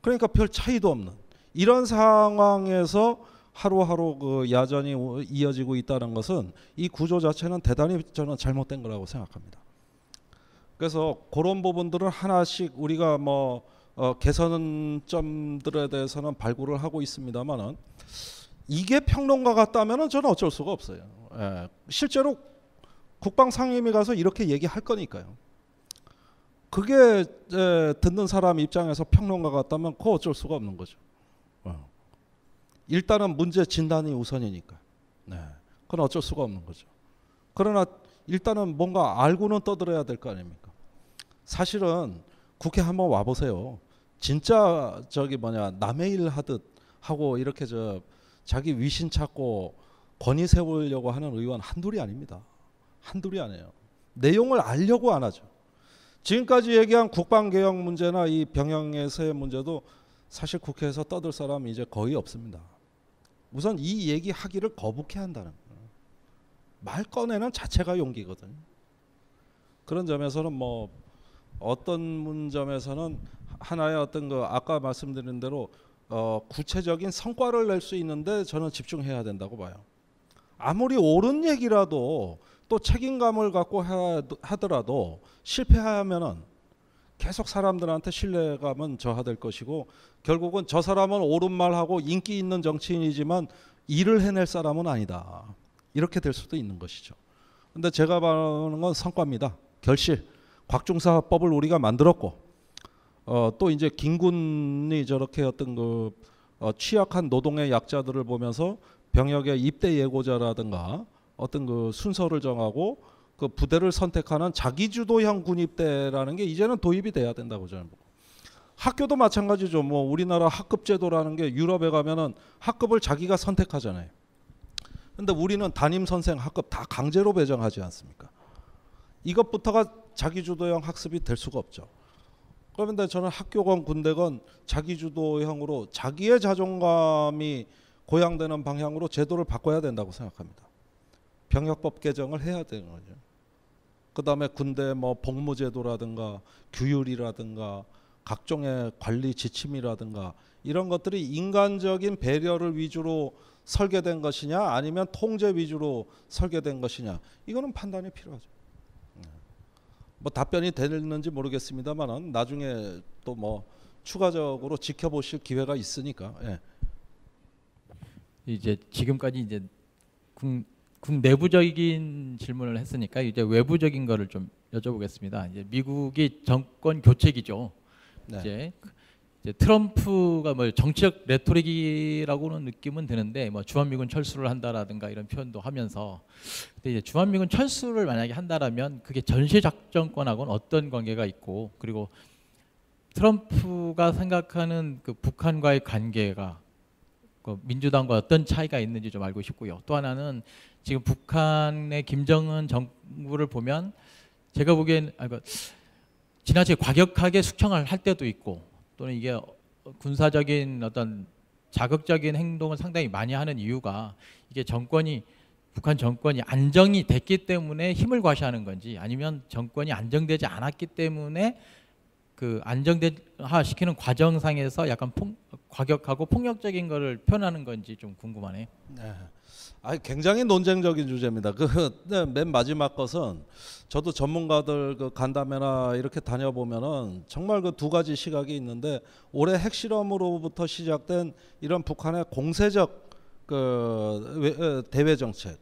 그러니까 별 차이도 없는 이런 상황에서 하루하루 그 야전이 이어지고 있다는 것은 이 구조 자체는 대단히 저는 잘못된 거라고 생각합니다. 그래서 그런 부분들을 하나씩 우리가 뭐어 개선점들에 대해서는 발굴을 하고 있습니다만은 이게 평론가 같다면은 저는 어쩔 수가 없어요. 예. 실제로 국방 상임위 가서 이렇게 얘기할 거니까요. 그게 예, 듣는 사람 입장에서 평론가 같다면 그 어쩔 수가 없는 거죠. 어. 일단은 문제 진단이 우선이니까. 네. 그건 어쩔 수가 없는 거죠. 그러나 일단은 뭔가 알고는 떠들어야 될 거 아닙니까? 사실은 국회 한번 와 보세요. 진짜 저기 뭐냐 남의 일 하듯 하고 이렇게 저 자기 위신 찾고 권위 세우려고 하는 의원 한둘이 아닙니다. 한둘이 아니에요. 내용을 알려고 안 하죠. 지금까지 얘기한 국방개혁 문제나 이 병영에서의 문제도 사실 국회에서 떠들 사람이 제 거의 없습니다. 우선 이 얘기 하기를 거북해 한다는 거예요. 말 꺼내는 자체가 용기거든요. 그런 점에서는 뭐 어떤 문점에서는 하나의 어떤 그 아까 말씀드린 대로 어 구체적인 성과를 낼 수 있는데 저는 집중해야 된다고 봐요. 아무리 옳은 얘기라도 또 책임감을 갖고 하더라도 실패하면은 계속 사람들한테 신뢰감은 저하될 것이고 결국은 저 사람은 옳은 말하고 인기 있는 정치인이지만 일을 해낼 사람은 아니다. 이렇게 될 수도 있는 것이죠. 근데 제가 말하는건 성과입니다. 결실. 곽중사법을 우리가 만들었고 어, 또 이제 김군이 저렇게 어떤 그 어, 취약한 노동의 약자들을 보면서 병역의 입대 예고자라든가 어떤 그 순서를 정하고 그 부대를 선택하는 자기주도형 군입대라는 게 이제는 도입이 돼야 된다고 저는 보고. 학교도 마찬가지죠. 뭐 우리나라 학급 제도라는 게 유럽에 가면은 학급을 자기가 선택하잖아요. 근데 우리는 담임 선생 학급 다 강제로 배정하지 않습니까? 이것부터가 자기주도형 학습이 될 수가 없죠. 그런데 저는 학교건 군대건 자기주도형으로 자기의 자존감이 고양되는 방향으로 제도를 바꿔야 된다고 생각합니다. 병역법 개정을 해야 되는 거죠. 그다음에 군대 뭐 복무제도라든가 규율이라든가 각종의 관리 지침이라든가 이런 것들이 인간적인 배려를 위주로 설계된 것이냐 아니면 통제 위주로 설계된 것이냐 이거는 판단이 필요하죠. 네. 뭐 답변이 됐는지 모르겠습니다만은 나중에 또 뭐 추가적으로 지켜보실 기회가 있으니까. 예. 이제 지금까지 이제 국 내부적인 질문을 했으니까 이제 외부적인 거를 좀 여쭤보겠습니다. 이제 미국이 정권 교체기죠. 네. 이제, 그, 이제, 트럼프가 뭐 정치적 레토릭이라고는 느낌은 드는데 뭐 주한미군 철수를 한다라든가 이런 표현도 하면서 근데 이제 주한미군 철수를 만약에 한다라면 그게 전시 작전권하고는 어떤 관계가 있고 그리고 트럼프가 생각하는 그 북한과의 관계가 그 민주당과 어떤 차이가 있는지 좀 알고 싶고요. 또 하나는 지금 북한의 김정은 정부를 보면 제가 보기엔 아, 그 지나치게 과격하게 숙청을 할 때도 있고 또는 이게 군사적인 어떤 자극적인 행동을 상당히 많이 하는 이유가 이게 정권이 북한 정권이 안정이 됐기 때문에 힘을 과시하는 건지 아니면 정권이 안정되지 않았기 때문에 그 안정화시키는 과정상에서 약간 폭, 과격하고 폭력적인 것을 표현하는 건지 좀 궁금하네요. 네. 아, 굉장히 논쟁적인 주제입니다. 그맨 네, 마지막 것은 저도 전문가들 그 간담회나 이렇게 다녀보면은 정말 그 두 가지 시각이 있는데 올해 핵실험으로부터 시작된 이런 북한의 공세적 그 대외 정책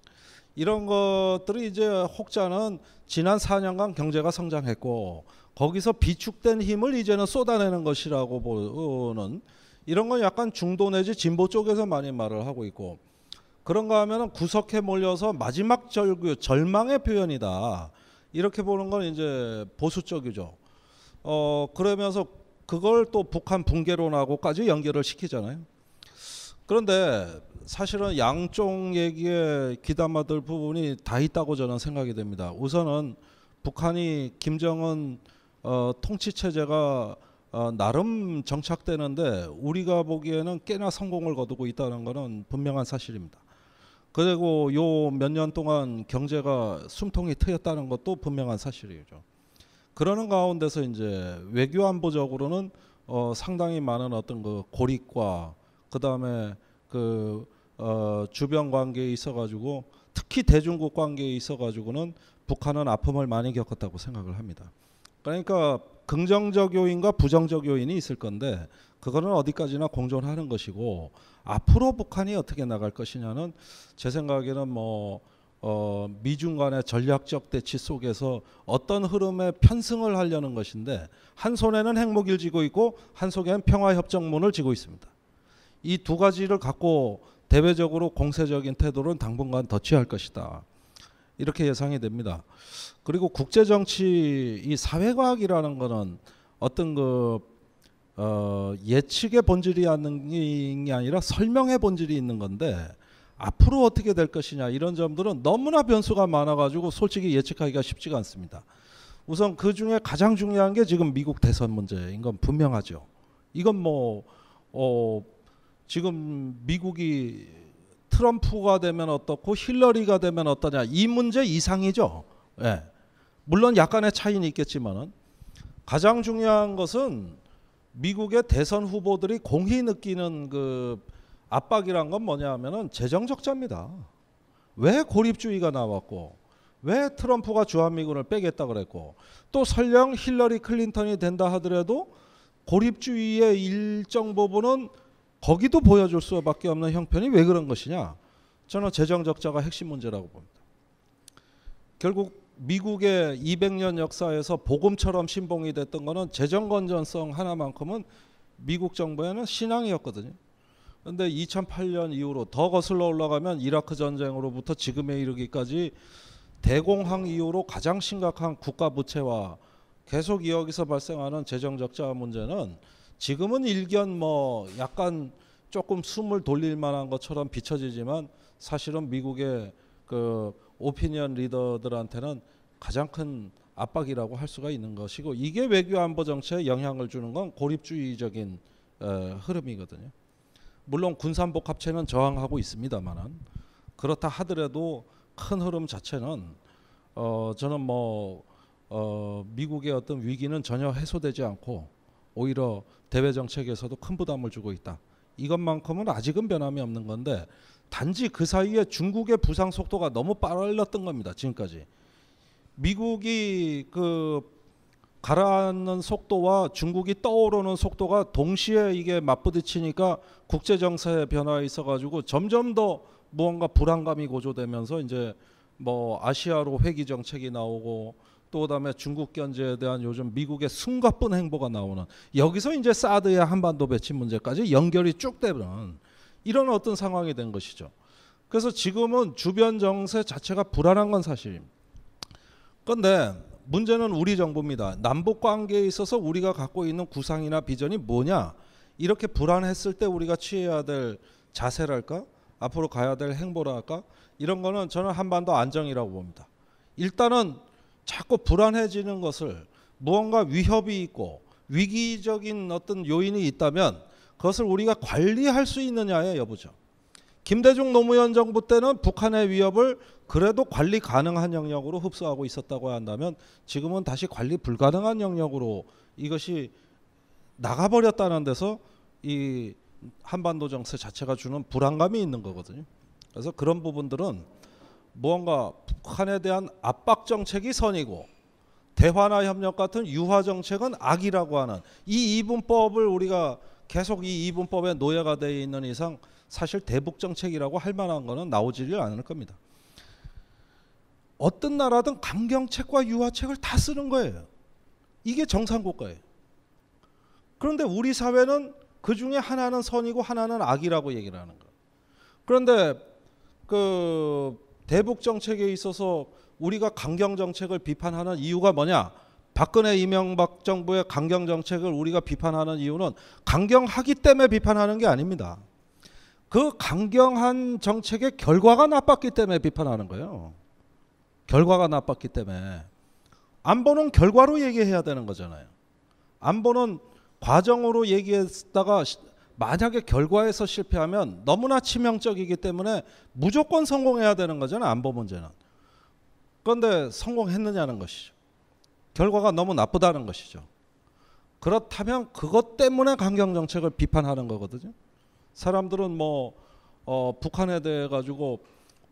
이런 것들이 이제 혹자는 지난 4년간 경제가 성장했고 거기서 비축된 힘을 이제는 쏟아내는 것이라고 보는 이런 건 약간 중도 내지 진보 쪽에서 많이 말을 하고 있고. 그런가 하면은 구석에 몰려서 마지막 절규 그 절망의 표현이다. 이렇게 보는 건 이제 보수적이죠. 어 그러면서 그걸 또 북한 붕괴론하고까지 연결을 시키잖아요. 그런데 사실은 양쪽 얘기에 귀담아들 부분이 다 있다고 저는 생각이 됩니다. 우선은 북한이 김정은 어, 통치 체제가 어, 나름 정착되는데 우리가 보기에는 꽤나 성공을 거두고 있다는 것은 분명한 사실입니다. 그리고 요 몇 년 동안 경제가 숨통이 트였다는 것도 분명한 사실이죠. 그러는 가운데서 이제 외교 안보적으로는 어 상당히 많은 어떤 그 고립과 그다음에 그어 주변 관계에 있어 가지고 특히 대중국 관계에 있어 가지고는 북한은 아픔을 많이 겪었다고 생각을 합니다. 그러니까 긍정적 요인과 부정적 요인이 있을 건데 그거는 어디까지나 공존하는 것이고 앞으로 북한이 어떻게 나갈 것이냐는 제 생각에는 뭐 어, 미중 간의 전략적 대치 속에서 어떤 흐름에 편승을 하려는 것인데 한 손에는 핵무기를 쥐고 있고 한손에는 평화협정문을 쥐고 있습니다. 이 두 가지를 갖고 대외적으로 공세적인 태도를 당분간 더 취할 것이다. 이렇게 예상이 됩니다. 그리고 국제 정치 이 사회과학이라는 것은 어떤 그 어, 예측의 본질이 아니라 닌게아 설명의 본질이 있는 건데 앞으로 어떻게 될 것이냐 이런 점들은 너무나 변수가 많아가지고 솔직히 예측하기가 쉽지가 않습니다. 우선 그 중에 가장 중요한 게 지금 미국 대선 문제인 건 분명하죠. 이건 뭐 어, 지금 미국이 트럼프가 되면 어떻고 힐러리가 되면 어떠냐 이 문제 이상이죠. 예. 물론 약간의 차이는 있겠지만은 가장 중요한 것은 미국의 대선 후보들이 공히 느끼는 그 압박이란 건 뭐냐 하면은 재정 적자입니다. 왜 고립주의가 나왔고 왜 트럼프가 주한미군을 빼겠다 그랬고 또 설령 힐러리 클린턴이 된다 하더라도 고립주의의 일정 부분은 거기도 보여줄 수밖에 없는 형편이 왜 그런 것이냐 저는 재정 적자가 핵심 문제라고 봅니다. 결국 미국의 200년 역사에서 복음처럼 신봉이 됐던 거는 재정 건전성 하나만큼은 미국 정부에는 신앙이었거든요. 근데 2008년 이후로 더 거슬러 올라가면 이라크 전쟁으로부터 지금에 이르기까지 대공황 이후로 가장 심각한 국가 부채와 계속 여기서 발생하는 재정 적자 문제는 지금은 일견 뭐 약간 조금 숨을 돌릴 만한 것처럼 비춰지지만 사실은 미국의 그 오피니언 리더들한테는 가장 큰 압박이라고 할 수가 있는 것이고 이게 외교 안보 정책에 영향을 주는 건 고립주의적인 어, 흐름이거든요. 물론 군산복 합체는 저항하고 있습니다만은 그렇다 하더라도 큰 흐름 자체는 어, 저는 뭐 어, 미국의 어떤 위기는 전혀 해소되지 않고 오히려 대외 정책에서도 큰 부담을 주고 있다. 이것만큼은 아직은 변함이 없는 건데 단지 그 사이에 중국의 부상 속도가 너무 빨랐던 겁니다. 지금까지 미국이 그 가라앉는 속도와 중국이 떠오르는 속도가 동시에 이게 맞부딪히니까 국제 정세의 변화에 있어가지고 점점 더 무언가 불안감이 고조되면서 이제 뭐 아시아로 회귀 정책이 나오고 또 그다음에 중국 견제에 대한 요즘 미국의 숨가쁜 행보가 나오는 여기서 이제 사드의 한반도 배치 문제까지 연결이 쭉 되는 이런 어떤 상황이 된 것이죠. 그래서 지금은 주변 정세 자체가 불안한 건 사실입니다. 그런데 문제는 우리 정부입니다. 남북 관계에 있어서 우리가 갖고 있는 구상이나 비전이 뭐냐? 이렇게 불안했을 때 우리가 취해야 될 자세랄까? 앞으로 가야 될 행보랄까? 이런 거는 저는 한반도 안정이라고 봅니다. 일단은 자꾸 불안해지는 것을 무언가 위협이 있고 위기적인 어떤 요인이 있다면 그것을 우리가 관리할 수 있느냐의 여부죠. 김대중 노무현 정부 때는 북한의 위협을 그래도 관리 가능한 영역으로 흡수하고 있었다고 한다면 지금은 다시 관리 불가능한 영역으로 이것이 나가버렸다는 데서 이 한반도 정세 자체가 주는 불안감이 있는 거거든요. 그래서 그런 부분들은 무언가 북한에 대한 압박 정책이 선이고 대화나 협력 같은 유화 정책은 악이라고 하는 이 이분법을 우리가 계속 이 이분법에 노예가 되어 있는 이상 사실 대북 정책이라고 할 만한 거는 나오지를 않을 겁니다. 어떤 나라든 강경책과 유화책을 다 쓰는 거예요. 이게 정상 국가예요. 그런데 우리 사회는 그 중에 하나는 선이고 하나는 악이라고 얘기를 하는 거. 그런데 그 대북 정책에 있어서 우리가 강경 정책을 비판하는 이유가 뭐냐? 박근혜 이명박 정부의 강경 정책을 우리가 비판하는 이유는 강경하기 때문에 비판하는 게 아닙니다. 그 강경한 정책의 결과가 나빴기 때문에 비판하는 거예요. 결과가 나빴기 때문에 안보는 결과로 얘기해야 되는 거잖아요. 안보는 과정으로 얘기했다가 만약에 결과에서 실패하면 너무나 치명적이기 때문에 무조건 성공해야 되는 거잖아요. 안보 문제는. 그런데 성공했느냐는 것이죠. 결과가 너무 나쁘다는 것이죠. 그렇다면 그것 때문에 강경 정책을 비판하는 거거든요. 사람들은 뭐 어, 북한에 대해 가지고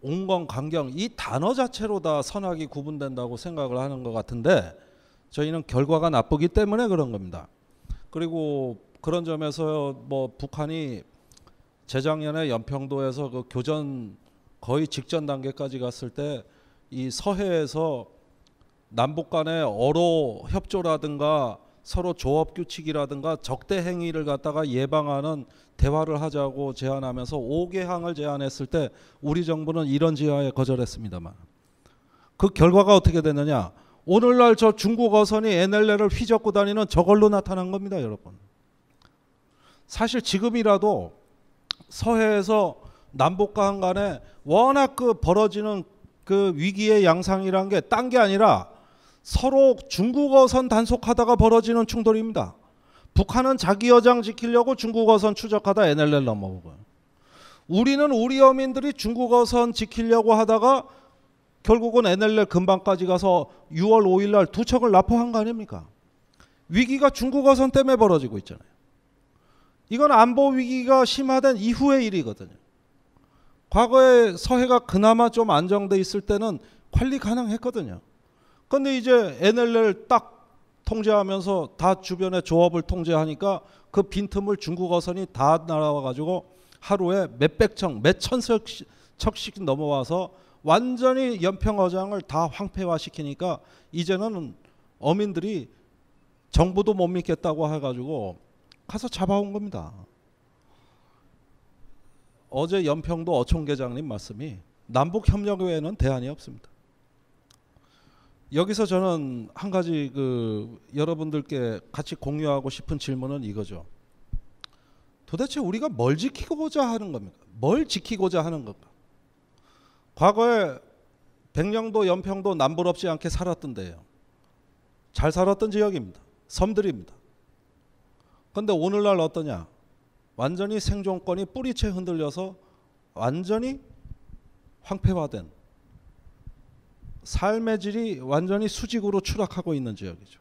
온건 강경 이 단어 자체로 다 선악이 구분된다고 생각을 하는 것 같은데 저희는 결과가 나쁘기 때문에 그런 겁니다. 그리고 그런 점에서 뭐 북한이 재작년에 연평도에서 그 교전 거의 직전 단계까지 갔을 때 이 서해에서 남북 간의 어로 협조라든가 서로 조업 규칙이라든가 적대 행위를 갖다가 예방하는 대화를 하자고 제안하면서 5개 항을 제안했을 때 우리 정부는 이런 지하에 거절했습니다만 그 결과가 어떻게 되느냐 오늘날 저 중국 어선이 NLL을 휘젓고 다니는 저걸로 나타난 겁니다 여러분 사실 지금이라도 서해에서 남북한 간에 워낙 그 벌어지는 그 위기의 양상이란 게 딴 게 아니라 서로 중국어선 단속하다가 벌어지는 충돌입니다. 북한은 자기 여장 지키려고 중국어선 추적하다 NLL 넘어오고 우리는 우리 어민들이 중국어선 지키려고 하다가 결국은 NLL 근방까지 가서 6월 5일 날두 척을 납포한 거 아닙니까? 위기가 중국어선 때문에 벌어지고 있잖아요. 이건 안보 위기가 심화된 이후의 일이거든요. 과거에 서해가 그나마 좀 안정돼 있을 때는 관리 가능했거든요. 근데 이제 NLL 딱 통제하면서 다 주변의 조합을 통제하니까 그 빈틈을 중국 어선이 다 날아와가지고 하루에 몇 백 척, 몇천 척씩 넘어와서 완전히 연평어장을 다 황폐화시키니까 이제는 어민들이 정부도 못 믿겠다고 해가지고 가서 잡아온 겁니다. 어제 연평도 어촌계장님 말씀이 남북협력외에는 대안이 없습니다. 여기서 저는 한 가지 그 여러분들께 같이 공유하고 싶은 질문은 이거죠. 도대체 우리가 뭘 지키고자 하는 겁니까? 뭘 지키고자 하는 겁니까? 과거에 백령도 연평도 남부럽지 않게 살았던데요. 잘 살았던 지역입니다. 섬들입니다. 근데 오늘날 어떠냐? 완전히 생존권이 뿌리채 흔들려서 완전히 황폐화된 삶의 질이 완전히 수직으로 추락하고 있는 지역이죠.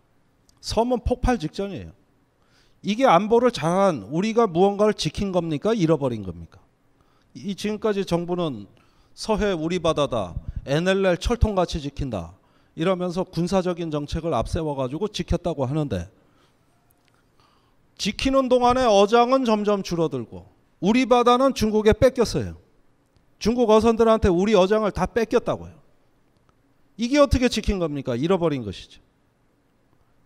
섬은 폭발 직전이에요. 이게 안보를 잘한 우리가 무언가를 지킨 겁니까? 잃어버린 겁니까? 이 지금까지 정부는 서해 우리 바다다. NLL 철통같이 지킨다. 이러면서 군사적인 정책을 앞세워 가지고 지켰다고 하는데 지키는 동안에 어장은 점점 줄어들고 우리 바다는 중국에 뺏겼어요. 중국 어선들한테 우리 어장을 다 뺏겼다고요. 이게 어떻게 지킨 겁니까? 잃어버린 것이죠.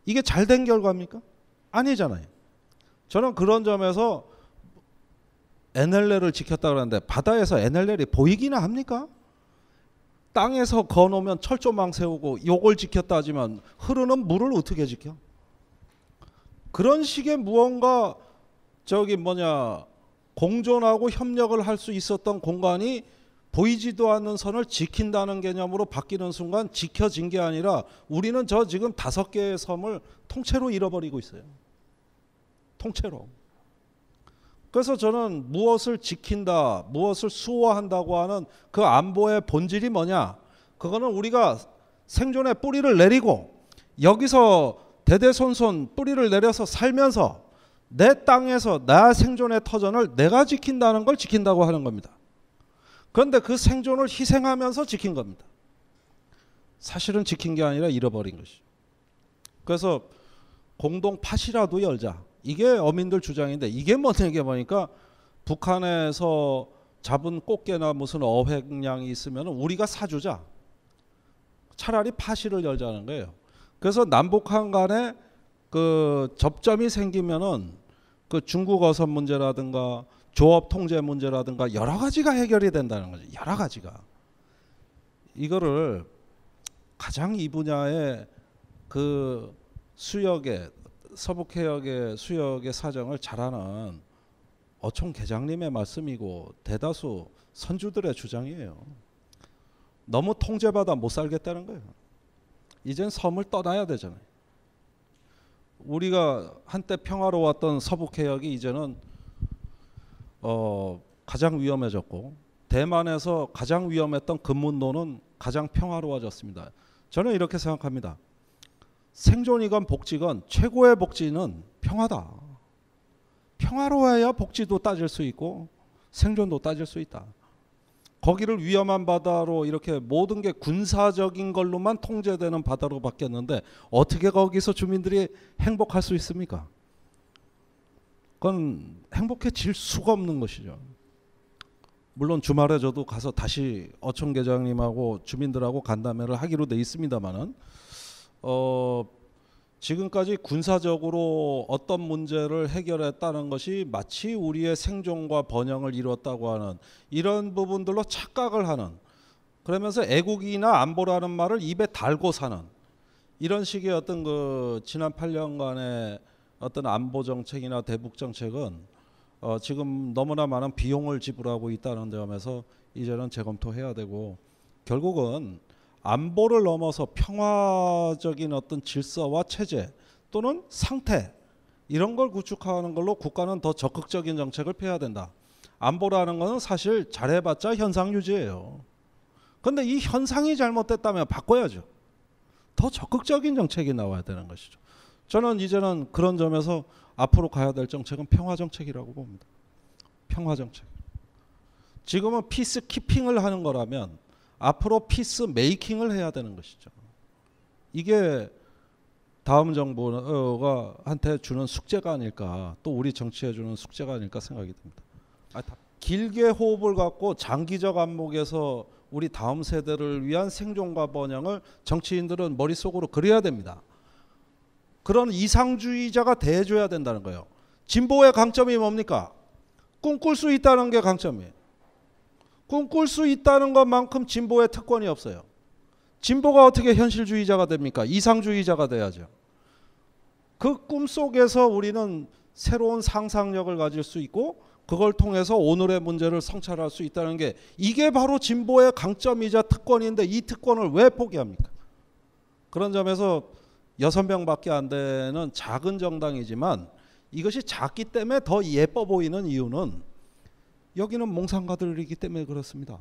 이게 잘 된 결과입니까? 아니잖아요. 저는 그런 점에서 NLL을 지켰다 그러는데 바다에서 NLL이 보이기나 합니까? 땅에서 건너면 철조망 세우고 요걸 지켰다 하지만 흐르는 물을 어떻게 지켜? 그런 식의 무언가 저기 뭐냐 공존하고 협력을 할 수 있었던 공간이 보이지도 않는 선을 지킨다는 개념으로 바뀌는 순간 지켜진 게 아니라 우리는 저 지금 다섯 개의 섬을 통째로 잃어버리고 있어요. 통째로. 그래서 저는 무엇을 지킨다, 무엇을 수호한다고 하는 그 안보의 본질이 뭐냐? 그거는 우리가 생존의 뿌리를 내리고 여기서 대대손손 뿌리를 내려서 살면서 내 땅에서 나 생존의 터전을 내가 지킨다는 걸 지킨다고 하는 겁니다. 그런데 그 생존을 희생하면서 지킨 겁니다. 사실은 지킨 게 아니라 잃어버린 것이죠. 그래서 공동 팥이라도 열자. 이게 어민들 주장인데 이게 뭐냐게 보니까 북한에서 잡은 꽃게나 무슨 어획량이 있으면 우리가 사주자. 차라리 파시를 열자는 거예요. 그래서 남북한 간에 그 접점이 생기면은 그 중국 어선 문제라든가 조업 통제 문제라든가 여러 가지가 해결이 된다는 거죠. 여러 가지가. 이거를 가장 이 분야의 그 수역의 서북해역의 수역의 사정을 잘하는 어촌 계장님의 말씀이고 대다수 선주들의 주장이에요. 너무 통제받아 못 살겠다는 거예요. 이젠 섬을 떠나야 되잖아요. 우리가 한때 평화로웠던 서북해역이 이제는 어, 가장 위험해졌고 대만에서 가장 위험했던 금문도는 가장 평화로워졌습니다. 저는 이렇게 생각합니다. 생존이건 복지건 최고의 복지는 평화다. 평화로워야 복지도 따질 수 있고 생존도 따질 수 있다. 거기를 위험한 바다로 이렇게 모든 게 군사적인 걸로만 통제되는 바다로 바뀌었는데 어떻게 거기서 주민들이 행복할 수 있습니까? 그건 행복해질 수가 없는 것이죠. 물론 주말에 저도 가서 다시 어촌 계장님하고 주민들하고 간담회를 하기로 돼 있습니다만은 어 지금까지 군사적으로 어떤 문제를 해결했다는 것이 마치 우리의 생존과 번영을 이루다고 하는 이런 부분들로 착각을 하는 그러면서 애국이나 안보라는 말을 입에 달고 사는 이런 식의 어떤 그 지난 8년간의 어떤 안보 정책이나 대북 정책은 어, 지금 너무나 많은 비용을 지불하고 있다는 점에서 이제는 재검토해야 되고 결국은 안보를 넘어서 평화적인 어떤 질서와 체제 또는 상태 이런 걸 구축하는 걸로 국가는 더 적극적인 정책을 펴야 된다. 안보라는 것은 사실 잘해봤자 현상 유지예요. 근데 이 현상이 잘못됐다면 바꿔야죠. 더 적극적인 정책이 나와야 되는 것이죠. 저는 이제는 그런 점에서 앞으로 가야 될 정책은 평화 정책이라고 봅니다. 평화 정책. 지금은 피스 키핑을 하는 거라면 앞으로 피스 메이킹을 해야 되는 것이죠. 이게 다음 정부가 한테 주는 숙제가 아닐까 또 우리 정치에 주는 숙제가 아닐까 생각이 듭니다. 아, 길게 호흡을 갖고 장기적 안목에서 우리 다음 세대를 위한 생존과 번영을 정치인들은 머릿속으로 그려야 됩니다. 그런 이상주의자가 대해줘야 된다는 거예요. 진보의 강점이 뭡니까? 꿈꿀 수 있다는 게 강점이에요. 꿈꿀 수 있다는 것만큼 진보의 특권이 없어요. 진보가 어떻게 현실주의자가 됩니까? 이상주의자가 돼야죠. 그 꿈 속에서 우리는 새로운 상상력을 가질 수 있고 그걸 통해서 오늘의 문제를 성찰할 수 있다는 게 이게 바로 진보의 강점이자 특권인데 이 특권을 왜 포기합니까? 그런 점에서 여섯 명밖에 안 되는 작은 정당이지만 이것이 작기 때문에 더 예뻐 보이는 이유는 여기는 몽상가들이기 때문에 그렇습니다.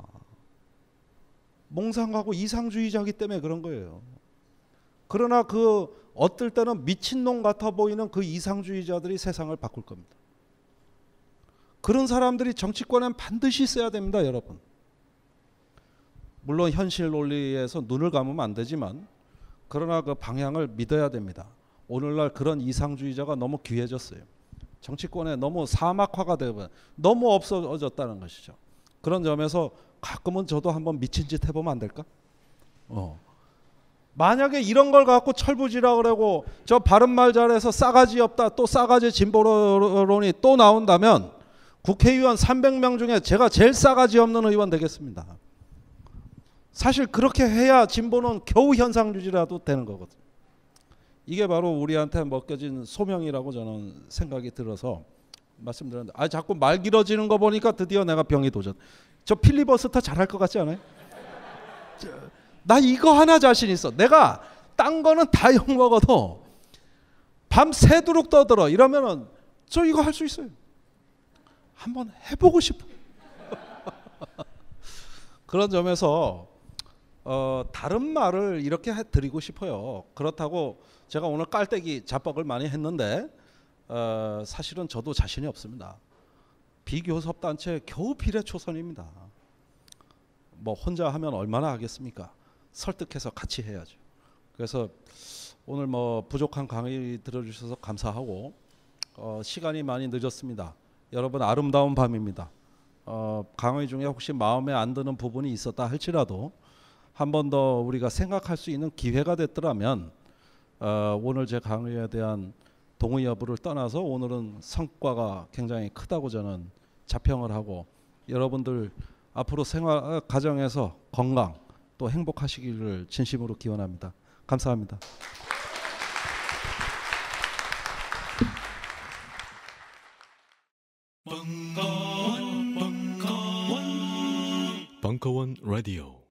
몽상가고 이상주의자기 때문에 그런 거예요. 그러나 그 어떨 때는 미친놈 같아 보이는 그 이상주의자들이 세상을 바꿀 겁니다. 그런 사람들이 정치권엔 반드시 있어야 됩니다, 여러분. 물론 현실 논리에서 눈을 감으면 안 되지만 그러나 그 방향을 믿어야 됩니다. 오늘날 그런 이상주의자가 너무 귀해졌어요. 정치권에 너무 사막화가 되어 너무 없어졌다는 것이죠. 그런 점에서 가끔은 저도 한번 미친 짓 해보면 안 될까? 어. 만약에 이런 걸 갖고 철부지라 그러고 저 바른 말 잘해서 싸가지 없다 또 싸가지 진보론이 또 나온다면 국회의원 300명 중에 제가 제일 싸가지 없는 의원 되겠습니다. 사실 그렇게 해야 진보는 겨우 현상 유지라도 되는 거거든. 요 이게 바로 우리한테 먹겨진 소명이라고 저는 생각이 들어서 말씀드렸는데 아 자꾸 말 길어지는 거 보니까 드디어 내가 병이 도전. 저 필리버스터 잘할 것 같지 않아요? 저, 나 이거 하나 자신 있어. 내가 딴 거는 다 욕먹어도 밤새도록 떠들어 이러면은 저 이거 할 수 있어요. 한번 해보고 싶어. 그런 점에서 어, 다른 말을 이렇게 해드리고 싶어요. 그렇다고 제가 오늘 깔때기 자뻑을 많이 했는데 어, 사실은 저도 자신이 없습니다. 비교섭 단체 겨우 비례 초선입니다. 뭐 혼자 하면 얼마나 하겠습니까? 설득해서 같이 해야죠. 그래서 오늘 뭐 부족한 강의 들어주셔서 감사하고 어, 시간이 많이 늦었습니다. 여러분 아름다운 밤입니다. 어, 강의 중에 혹시 마음에 안 드는 부분이 있었다 할지라도 한번더 우리가 생각할 수 있는 기회가 됐더라면 어, 오늘 제 강의에 대한 동의 여부를 떠나서 오늘은 성과가 굉장히 크다고 저는 자평을 하고 여러분들 앞으로 생활 어, 가정에서 건강 또 행복하시기를 진심으로 기원합니다. 감사합니다. 벙커원 벙커원 벙커원 라디오